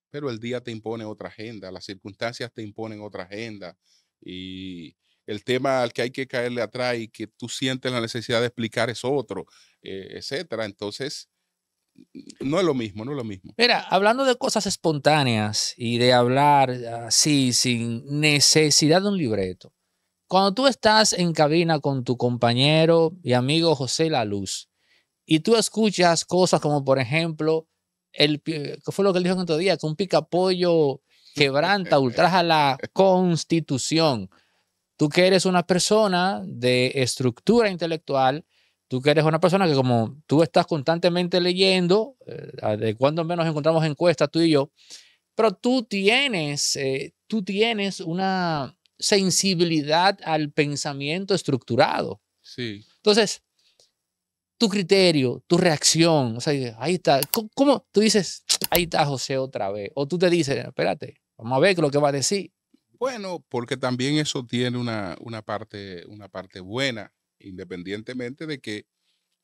Speaker 1: pero el día te impone otra agenda, las circunstancias te imponen otra agenda y el tema al que hay que caerle atrás y que tú sientes la necesidad de explicar es otro, eh, etcétera. Entonces, no es lo mismo, no es lo mismo.
Speaker 2: Mira, hablando de cosas espontáneas y de hablar así, ah, sin necesidad de un libreto, cuando tú estás en cabina con tu compañero y amigo José La Luz y tú escuchas cosas como, por ejemplo, el, ¿qué fue lo que él dijo el otro día? Que un picapollo quebranta, ultraja la constitución. Tú que eres una persona de estructura intelectual, tú que eres una persona que como tú estás constantemente leyendo, eh, de cuando menos encontramos encuestas tú y yo, pero tú tienes, eh, tú tienes una sensibilidad al pensamiento estructurado. Sí. Entonces, tu criterio, tu reacción, o sea, ahí está, ¿Cómo, tú dices, ahí está José otra vez? O tú te dices, espérate, vamos a ver lo que va a decir.
Speaker 1: Bueno, porque también eso tiene una, parte, una parte buena independientemente de que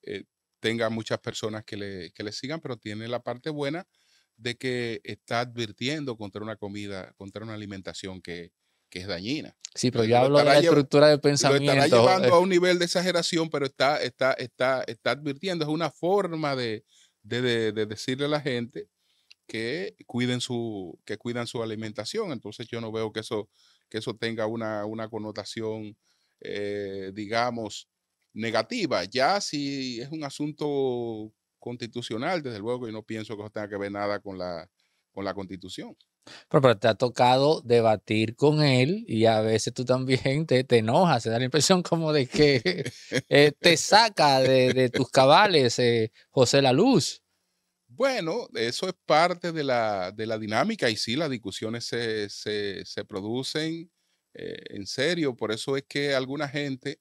Speaker 1: eh, tenga muchas personas que le, que le, sigan, pero tiene la parte buena de que está advirtiendo contra una comida, contra una alimentación que, es dañina. Sí, pero ya hablo de la estructura de pensamiento. Está llevando eh. a un nivel de exageración, pero está, está, está, está advirtiendo. Es una forma de, de, decirle a la gente que cuiden su, que cuidan su alimentación. Entonces yo no veo que eso, que eso tenga una, una connotación eh, digamos, negativa. Ya si es un asunto constitucional, desde luego, yo no pienso que eso tenga que ver nada con la, con la constitución.
Speaker 2: Pero, te ha tocado debatir con él y a veces tú también te, te enojas, se da la impresión como de que eh, te saca de, tus cabales eh, José La Luz.
Speaker 1: Bueno, eso es parte de la, de la dinámica y sí, las discusiones se, se, se producen eh, en serio, por eso es que alguna gente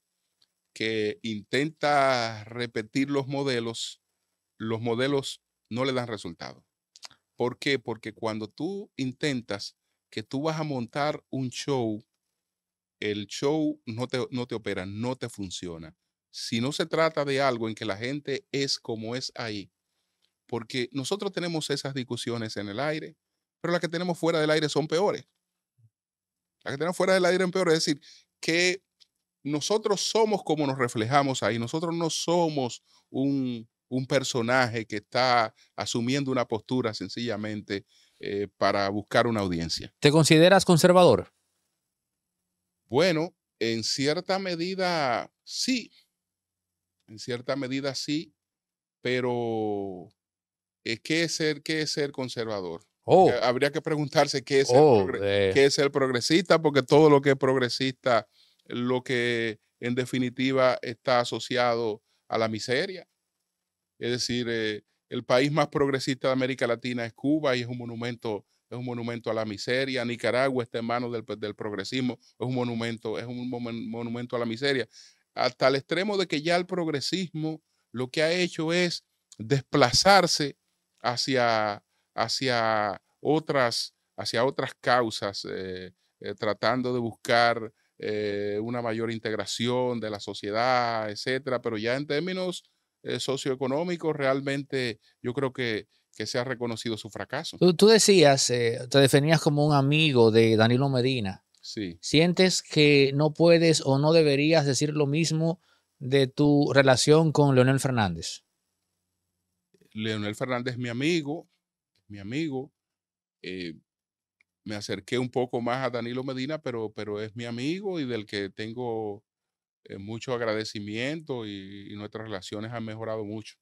Speaker 1: que intenta repetir los modelos, los modelos no le dan resultado. ¿Por qué? Porque cuando tú intentas que tú vas a montar un show, el show no no te opera, no te funciona. Si no se trata de algo en que la gente es como es ahí, porque nosotros tenemos esas discusiones en el aire, pero las que tenemos fuera del aire son peores. La tenemos fuera del aire en peor, es decir, que nosotros somos como nos reflejamos ahí, nosotros no somos un, personaje que está asumiendo una postura sencillamente eh, para buscar una audiencia.
Speaker 2: ¿Te consideras conservador?
Speaker 1: Bueno, en cierta medida sí, en cierta medida sí, pero eh, ¿qué ser, qué es ser conservador? Oh. Eh, habría que preguntarse qué es, el oh, eh. es el progresista, porque todo lo que es progresista, lo que en definitiva está asociado a la miseria. Es decir, eh, el país más progresista de América Latina es Cuba y es un monumento, es un monumento a la miseria. Nicaragua está en manos del, pues, del progresismo, es un monumento, es un monumento a la miseria. Hasta el extremo de que ya el progresismo lo que ha hecho es desplazarse hacia hacia otras, hacia otras causas, eh, eh, tratando de buscar eh, una mayor integración de la sociedad, etcétera, pero ya en términos socioeconómicos, realmente yo creo que, se ha reconocido su fracaso. Tú, tú
Speaker 2: decías, te definías como un amigo de Danilo Medina. Sí. ¿Sientes que no puedes o no deberías decir lo mismo de tu relación con Leonel Fernández?
Speaker 1: Leonel Fernández es mi amigo, mi amigo. Eh, me acerqué un poco más a Danilo Medina, pero, pero es mi amigo y del que tengo eh, mucho agradecimiento y, nuestras relaciones han mejorado mucho.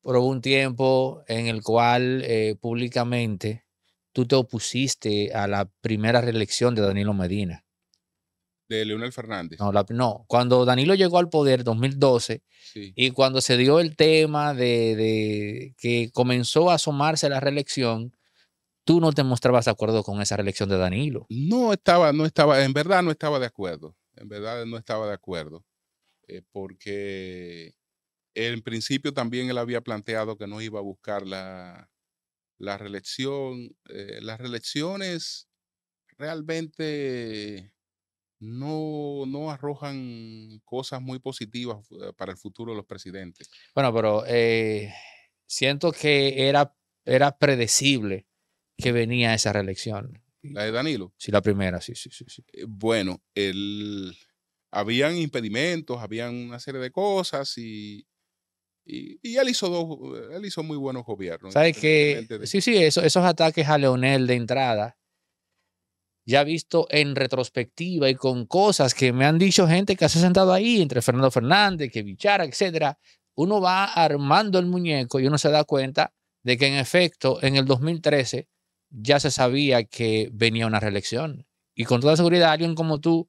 Speaker 2: Por hubo un tiempo en el cual eh, públicamente tú te opusiste a la primera reelección de Danilo Medina
Speaker 1: de Leonel Fernández.
Speaker 2: No, cuando Danilo llegó al poder 2012 y cuando se dio el tema de, que comenzó a asomarse la reelección, tú no te mostrabas de acuerdo con esa reelección de Danilo. No
Speaker 1: estaba, no estaba, en verdad no estaba de acuerdo, en verdad no estaba de acuerdo, eh, porque en principio también él había planteado que no iba a buscar la, reelección. Eh, las reelecciones realmente no, arrojan cosas muy positivas eh, para el futuro de los presidentes. Bueno, pero eh, siento que era,
Speaker 2: era predecible que venía esa reelección.
Speaker 1: ¿La de Danilo?
Speaker 2: Sí, la primera,
Speaker 1: sí, sí, sí. Eh, bueno, él habían impedimentos, habían una serie de cosas y, él hizo dos, él hizo muy buenos gobiernos. ¿Sabes qué?
Speaker 2: Sí, sí, esos ataques a Leonel de entrada
Speaker 1: ya visto
Speaker 2: en retrospectiva y con cosas que me han dicho gente que se ha sentado ahí, entre Fernando Fernández, que Bichara, etcétera, uno va armando el muñeco y uno se da cuenta de que en efecto en el 2013 ya se sabía que venía una reelección. Y con toda seguridad alguien como tú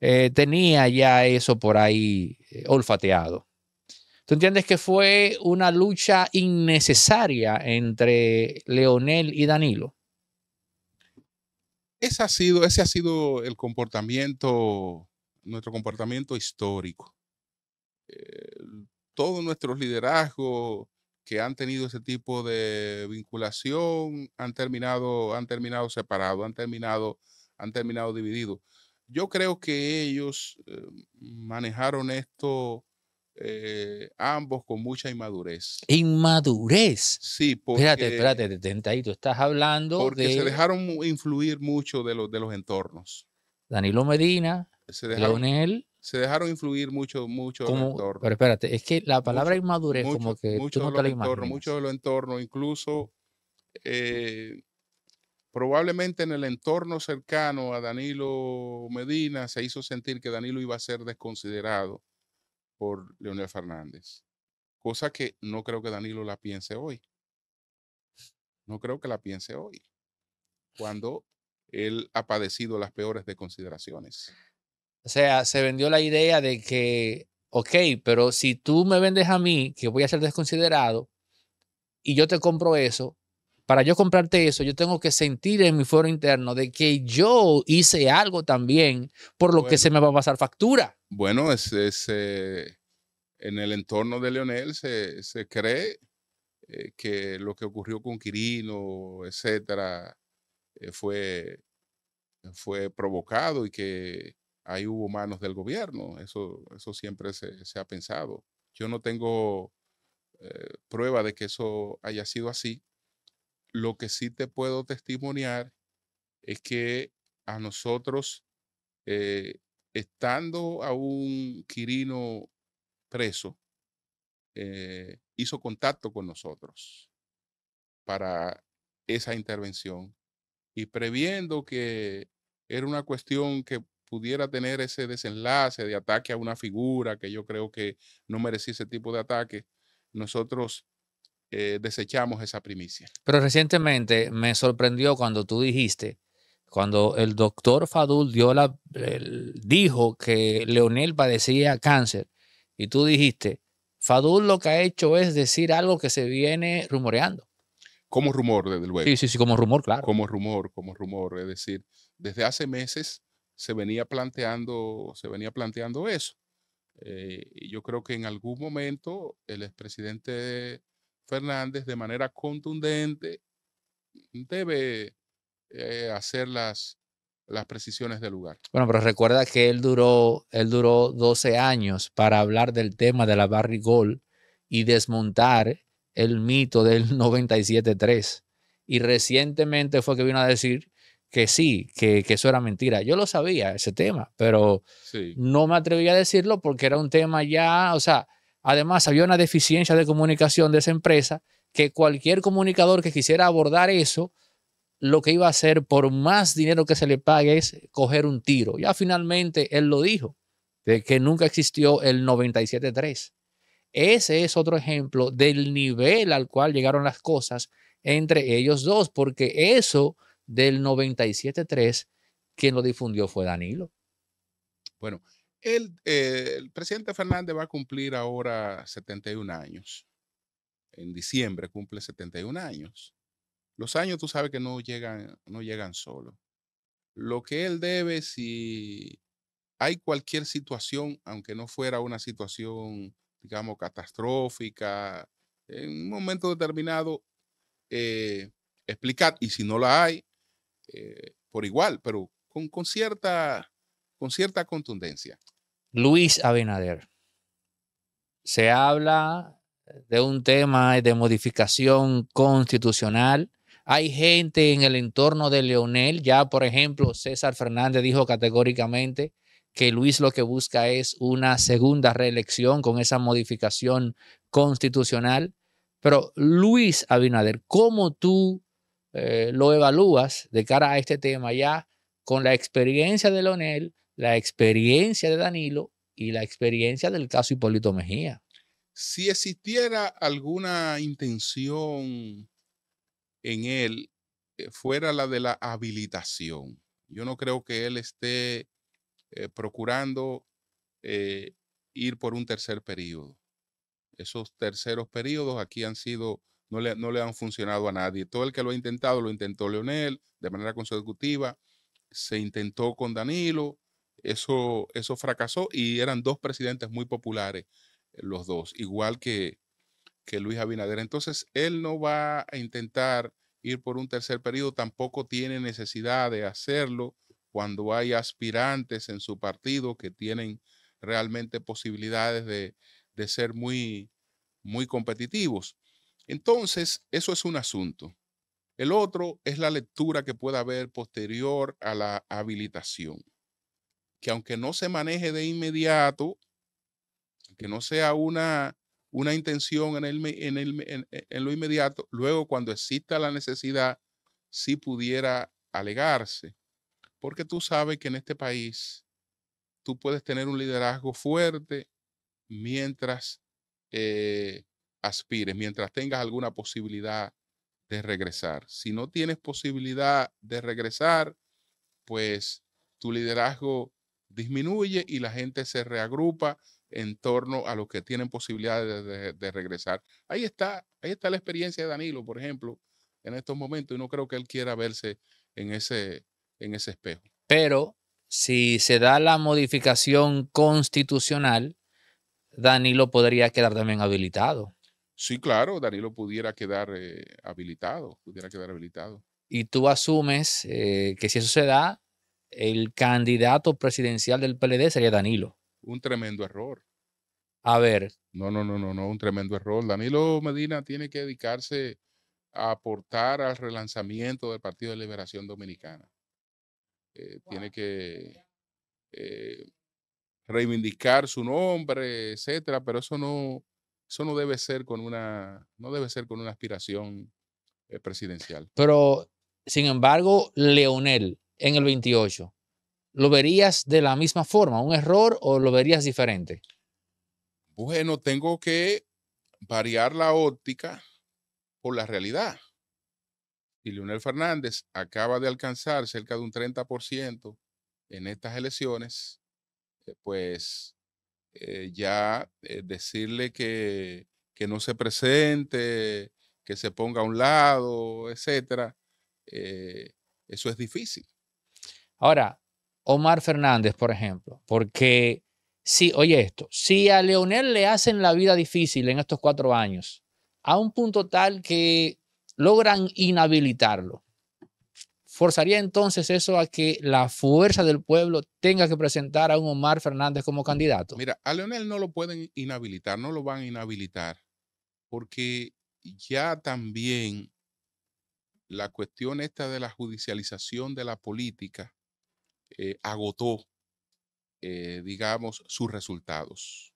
Speaker 2: eh, tenía ya eso por ahí eh, olfateado. ¿Tú entiendes que fue una lucha innecesaria entre Leonel y Danilo?
Speaker 1: Ese ha sido, ese ha sido el comportamiento, nuestro comportamiento histórico. todos nuestros liderazgos que han tenido ese tipo de vinculación han terminado, han terminado separados, han terminado, han terminado divididos. Yo creo que ellos eh, manejaron esto eh, ambos con mucha inmadurez.
Speaker 2: Inmadurez. Sí, porque... Espérate, espérate, tú estás hablando Porque se dejaron
Speaker 1: influir mucho de, los de los entornos.
Speaker 2: Danilo Medina,
Speaker 1: se Se dejaron influir mucho, mucho
Speaker 2: Pero espérate, es que la palabra inmadurez como que mucho tú no Mucho
Speaker 1: de los entornos, incluso... Eh, probablemente en el entorno cercano a Danilo Medina se hizo sentir que Danilo iba a ser desconsiderado por Leonel Fernández. Cosa que no creo que Danilo la piense hoy. No creo que la piense hoy. Cuando él ha padecido las peores desconsideraciones.
Speaker 2: O sea, se vendió la idea de que, ok, pero si tú me vendes a mí, que voy a ser desconsiderado, y yo te compro eso, para yo comprarte eso, yo tengo que sentir en mi foro interno de que yo hice algo también por lo que se me va a pasar factura.
Speaker 1: Bueno, en el entorno de Leonel se, cree eh, que lo que ocurrió con Quirino, etcétera, eh, fue, fue provocado y que ahí hubo manos del gobierno. Eso, eso siempre se ha pensado. Yo no tengo eh, prueba de que eso haya sido así lo que sí te puedo testimoniar es que a nosotros, eh, estando a un Quirino preso, eh, hizo contacto con nosotros para esa intervención y previendo que era una cuestión que pudiera tener ese desenlace de ataque a una figura que yo creo que no merecía ese tipo de ataque, nosotros eh, desechamos esa primicia.
Speaker 2: Pero recientemente me sorprendió cuando tú dijiste, cuando el doctor Fadul dio la, dijo que Leonel padecía cáncer y tú dijiste, Fadul lo que ha hecho es decir algo que se viene rumoreando.
Speaker 1: Como rumor, desde luego. Sí, sí, sí, como rumor, claro. Como rumor, como rumor. Es decir, desde hace meses se venía planteando, se venía planteando eso. Eh, y yo creo que en algún momento el expresidente Fernández de manera contundente debe eh, hacer las, las precisiones del lugar.
Speaker 2: Bueno, pero recuerda que él duró, él duró 12 años para hablar del tema de la barrigol y desmontar el mito del 97-3. Y recientemente fue que vino a decir que sí, que, eso era mentira. Yo lo sabía, ese tema, pero no me atreví a decirlo porque era un tema ya, o sea, Además, había una deficiencia de comunicación de esa empresa que cualquier comunicador que quisiera abordar eso, lo que iba a hacer por más dinero que se le pague es coger un tiro. Ya finalmente él lo dijo, de que nunca existió el 97.3. Ese es otro ejemplo del nivel al cual llegaron las cosas entre ellos dos, porque eso del 97.3, quien lo difundió fue Danilo.
Speaker 1: Bueno, eh, el, presidente Fernández va a cumplir ahora 71 años. En diciembre cumple 71 años. Los años tú sabes que no llegan, no llegan solo. Lo que él debe, si hay cualquier situación, aunque no fuera una situación, digamos, catastrófica, en un momento determinado, eh, explicar, y si no la hay, eh, por igual, pero cierta, con cierta contundencia.
Speaker 2: Luis Abinader. Se habla de un tema de modificación constitucional. Hay gente en el entorno de Leonel, ya por ejemplo César Fernández dijo categóricamente que Luis lo que busca es una segunda reelección con esa modificación constitucional. Pero Luis Abinader, ¿cómo tú eh, lo evalúas de cara a este tema ya con la experiencia de Leonel, la experiencia de Danilo y la experiencia del caso Hipólito Mejía.
Speaker 1: Si existiera alguna intención en él, eh, fuera la de la habilitación. Yo no creo que él esté eh, procurando eh, ir por un tercer periodo. Esos terceros periodos aquí han sido, no le, no le han funcionado a nadie. Todo el que lo ha intentado, lo intentó Leonel de manera consecutiva, se intentó con Danilo, eso, eso fracasó y eran dos presidentes muy populares, eh, los dos, igual que, que Luis Abinader. Entonces, él no va a intentar ir por un tercer periodo, tampoco tiene necesidad de hacerlo cuando hay aspirantes en su partido que tienen realmente posibilidades de, de ser muy, muy competitivos. Entonces, eso es un asunto. El otro es la lectura que pueda haber posterior a la habilitación que aunque no se maneje de inmediato, que no sea una, una intención en, el, en, lo inmediato, luego cuando exista la necesidad, sí pudiera alegarse. Porque tú sabes que en este país tú puedes tener un liderazgo fuerte mientras eh, aspires, mientras tengas alguna posibilidad de regresar. Si no tienes posibilidad de regresar, pues tu liderazgo disminuye y la gente se reagrupa en torno a los que tienen posibilidades de, regresar. Ahí está, está la experiencia de Danilo, por ejemplo, en estos momentos, y no creo que él quiera verse en ese, en ese espejo. Pero
Speaker 2: si se da la modificación constitucional, Danilo podría quedar también habilitado.
Speaker 1: Sí, claro, Danilo pudiera quedar eh, habilitado, pudiera quedar habilitado.
Speaker 2: Y tú asumes eh, que si eso se da, el candidato presidencial del PLD sería Danilo.
Speaker 1: Un tremendo error. A ver. No, no, no, no, no, un tremendo error. Danilo Medina tiene que dedicarse a aportar al relanzamiento del Partido de Liberación Dominicana. Eh, tiene que eh, reivindicar su nombre, etcétera, pero eso no, eso no debe ser con una, no debe ser con una aspiración eh, presidencial.
Speaker 2: Pero, sin embargo, Leonel, en el 28, ¿lo verías de la misma forma, un error o lo verías diferente?
Speaker 1: Bueno, tengo que variar la óptica por la realidad. Y Leonel Fernández acaba de alcanzar cerca de un 30% en estas elecciones, eh, pues eh, ya eh, decirle que, no se presente, que se ponga a un lado, etcétera, eso es difícil.
Speaker 2: Ahora, Omar Fernández, por ejemplo, porque sí, oye esto, si a Leonel le hacen la vida difícil en estos cuatro años, a un punto tal que logran inhabilitarlo, forzaría entonces eso a que la fuerza del pueblo tenga que presentar a un Omar Fernández como candidato.
Speaker 1: Mira, a Leonel no lo pueden inhabilitar, no lo van a inhabilitar, porque ya también la cuestión esta de la judicialización de la política eh, agotó, eh, digamos, sus resultados.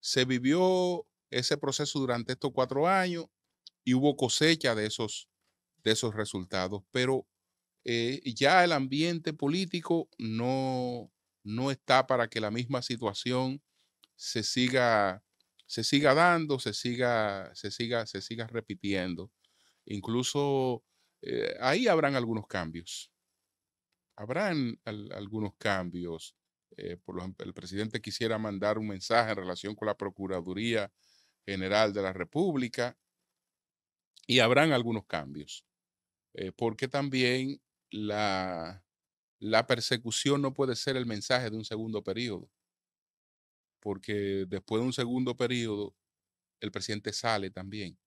Speaker 1: Se vivió ese proceso durante estos cuatro años y hubo cosecha de esos, de esos resultados, pero eh, ya el ambiente político no, no está para que la misma situación se siga, se siga dando, se siga, se siga, se siga repitiendo. Incluso ahí habrán algunos cambios habrán algunos cambios. Eh, por lo, el presidente quisiera mandar un mensaje en relación con la Procuraduría General de la República y habrán algunos cambios, eh, porque también la, la persecución no puede ser el mensaje de un segundo periodo, porque después de un segundo periodo el presidente sale también.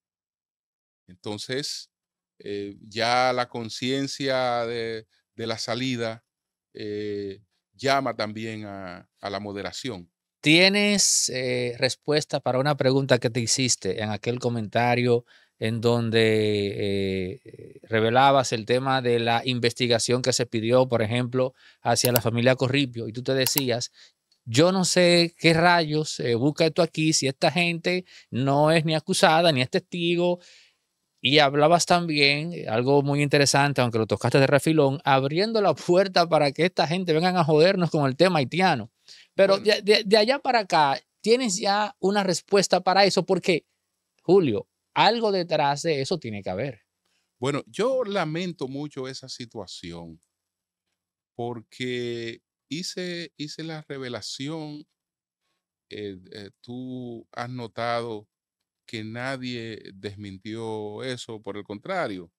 Speaker 1: Entonces, eh, ya la conciencia de, de la salida eh, llama también a, la moderación.
Speaker 2: ¿Tienes eh, respuesta para una pregunta que te hiciste en aquel comentario en donde eh, revelabas el tema de la investigación que se pidió, por ejemplo, hacia la familia Corripio, y tú te decías, yo no sé qué rayos busca esto aquí, si esta gente no es ni acusada, ni es testigo, y hablabas también, eh, algo muy interesante, aunque lo tocaste de refilón, abriendo la puerta para que esta gente vengan a jodernos con el tema haitiano. Pero de, allá para acá, ¿tienes ya una respuesta para eso? Porque, Julio, algo detrás de eso tiene que haber.
Speaker 1: Bueno, yo lamento mucho esa situación porque hice, hice la revelación. Eh, eh, tú has notado que nadie desmintió eso, por el contrario,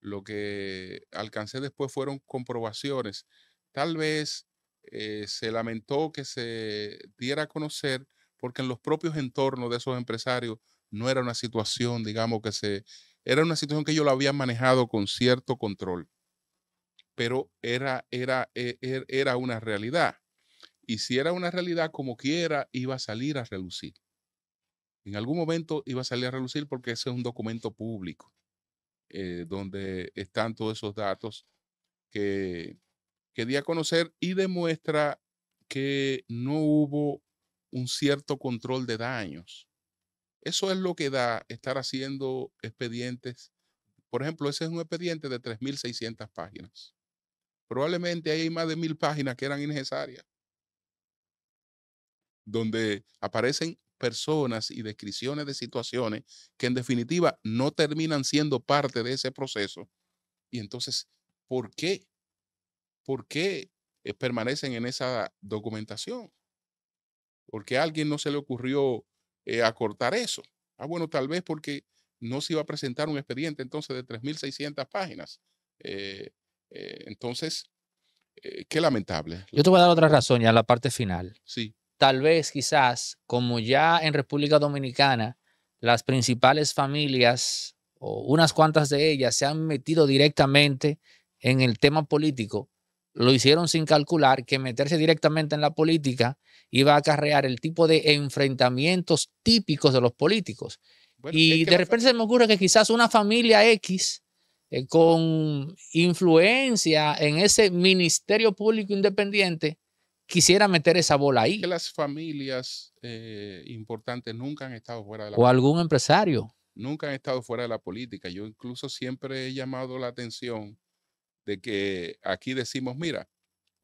Speaker 1: lo que alcancé después fueron comprobaciones. Tal vez eh, se lamentó que se diera a conocer porque en los propios entornos de esos empresarios no era una situación, digamos, que se... Era una situación que yo la había manejado con cierto control, pero era, era, era, e, era una realidad. Y si era una realidad como quiera, iba a salir a relucir en algún momento iba a salir a relucir porque ese es un documento público eh, donde están todos esos datos que, quería conocer y demuestra que no hubo un cierto control de daños. Eso es lo que da estar haciendo expedientes. Por ejemplo, ese es un expediente de 3.600 páginas. Probablemente hay más de mil páginas que eran innecesarias, donde aparecen personas y descripciones de situaciones que en definitiva no terminan siendo parte de ese proceso. Y entonces, ¿por qué? ¿Por qué eh, permanecen en esa documentación? Porque a alguien no se le ocurrió eh, acortar eso. Ah, bueno, tal vez porque no se iba a presentar un expediente entonces de 3.600 páginas. Eh, entonces, qué lamentable.
Speaker 2: Yo te voy a dar otra razón ya la parte final.
Speaker 1: Sí tal vez quizás, como ya
Speaker 2: en República Dominicana, las principales familias o unas cuantas de ellas se han metido directamente en el tema político, lo hicieron sin calcular que meterse directamente en la política iba a acarrear el tipo de enfrentamientos típicos de los políticos. y de repente se me ocurre que quizás una familia X eh, con influencia en ese ministerio público independiente quisiera meter esa bola ahí.
Speaker 1: las familias eh, importantes nunca han estado fuera de la O algún
Speaker 2: empresario.
Speaker 1: Nunca han estado fuera de la política. Yo incluso siempre he llamado la atención de que aquí decimos, mira,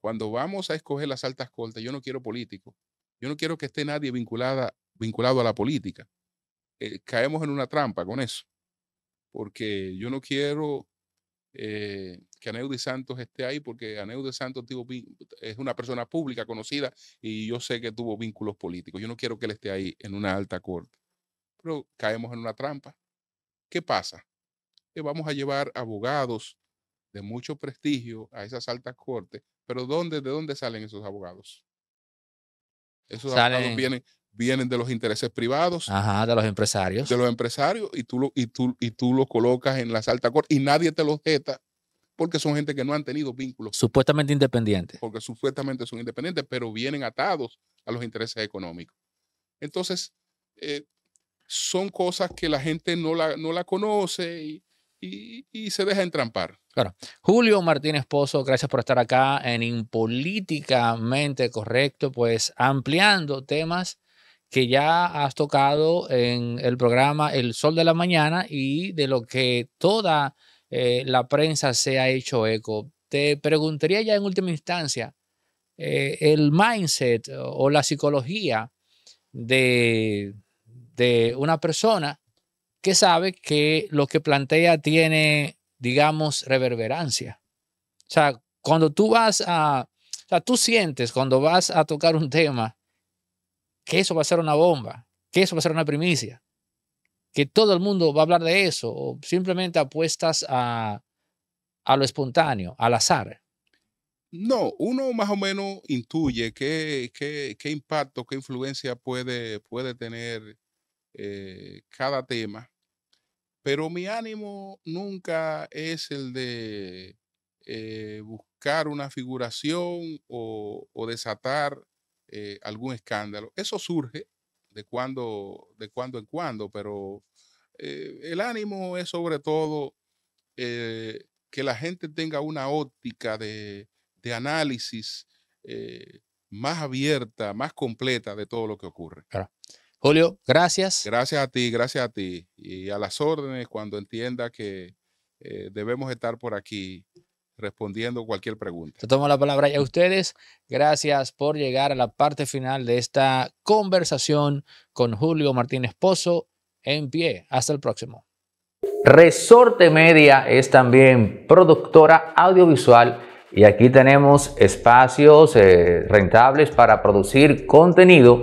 Speaker 1: cuando vamos a escoger las altas cortes, yo no quiero político. Yo no quiero que esté nadie vinculada, vinculado a la política. Eh, caemos en una trampa con eso. Porque yo no quiero eh, que que de Santos esté ahí, porque de Santos es una persona pública conocida y yo sé que tuvo vínculos políticos. Yo no quiero que él esté ahí en una alta corte. Pero caemos en una trampa. ¿Qué pasa? Que vamos a llevar abogados de mucho prestigio a esas altas cortes, pero ¿dónde, ¿de dónde salen esos abogados? Esos salen. abogados vienen, vienen de los intereses privados. Ajá, de los empresarios. De los empresarios y tú lo, y tú, y tú lo colocas en las altas cortes y nadie te los jeta porque son gente que no han tenido vínculos.
Speaker 2: Supuestamente independientes.
Speaker 1: Porque supuestamente son independientes, pero vienen atados a los intereses económicos. Entonces, eh, son cosas que la gente no la, no la conoce y, y, y se deja entrampar.
Speaker 2: Claro. Julio Martínez Pozo, gracias por estar acá en Impolíticamente Correcto, pues ampliando temas que ya has tocado en el programa El Sol de la Mañana y de lo que toda eh, la prensa se ha hecho eco. Te preguntaría ya en última instancia, eh, el mindset o la psicología de, de una persona que sabe que lo que plantea tiene, digamos, reverberancia. O sea, cuando tú vas a, o sea, tú sientes cuando vas a tocar un tema, que eso va a ser una bomba, que eso va a ser una primicia, que todo el mundo va a hablar de eso, o simplemente apuestas a, a lo espontáneo, al azar.
Speaker 1: No, uno más o menos intuye qué, impacto, qué influencia puede, puede tener eh, cada tema, pero mi ánimo nunca es el de eh, buscar una figuración o, o desatar eh, algún escándalo. Eso surge de cuando, de cuando en cuando, pero eh, el ánimo es sobre todo eh, que la gente tenga una óptica de, análisis más abierta, más completa de todo lo que ocurre. Julio, gracias. Gracias a ti, gracias a ti. Y a las órdenes cuando entienda que debemos estar por aquí respondiendo cualquier pregunta.
Speaker 2: Te tomo la palabra ya a ustedes. Gracias por llegar a la parte final de esta conversación con Julio Martínez Pozo en pie. Hasta el próximo. Resorte Media es también productora audiovisual y aquí tenemos espacios eh, rentables para producir contenido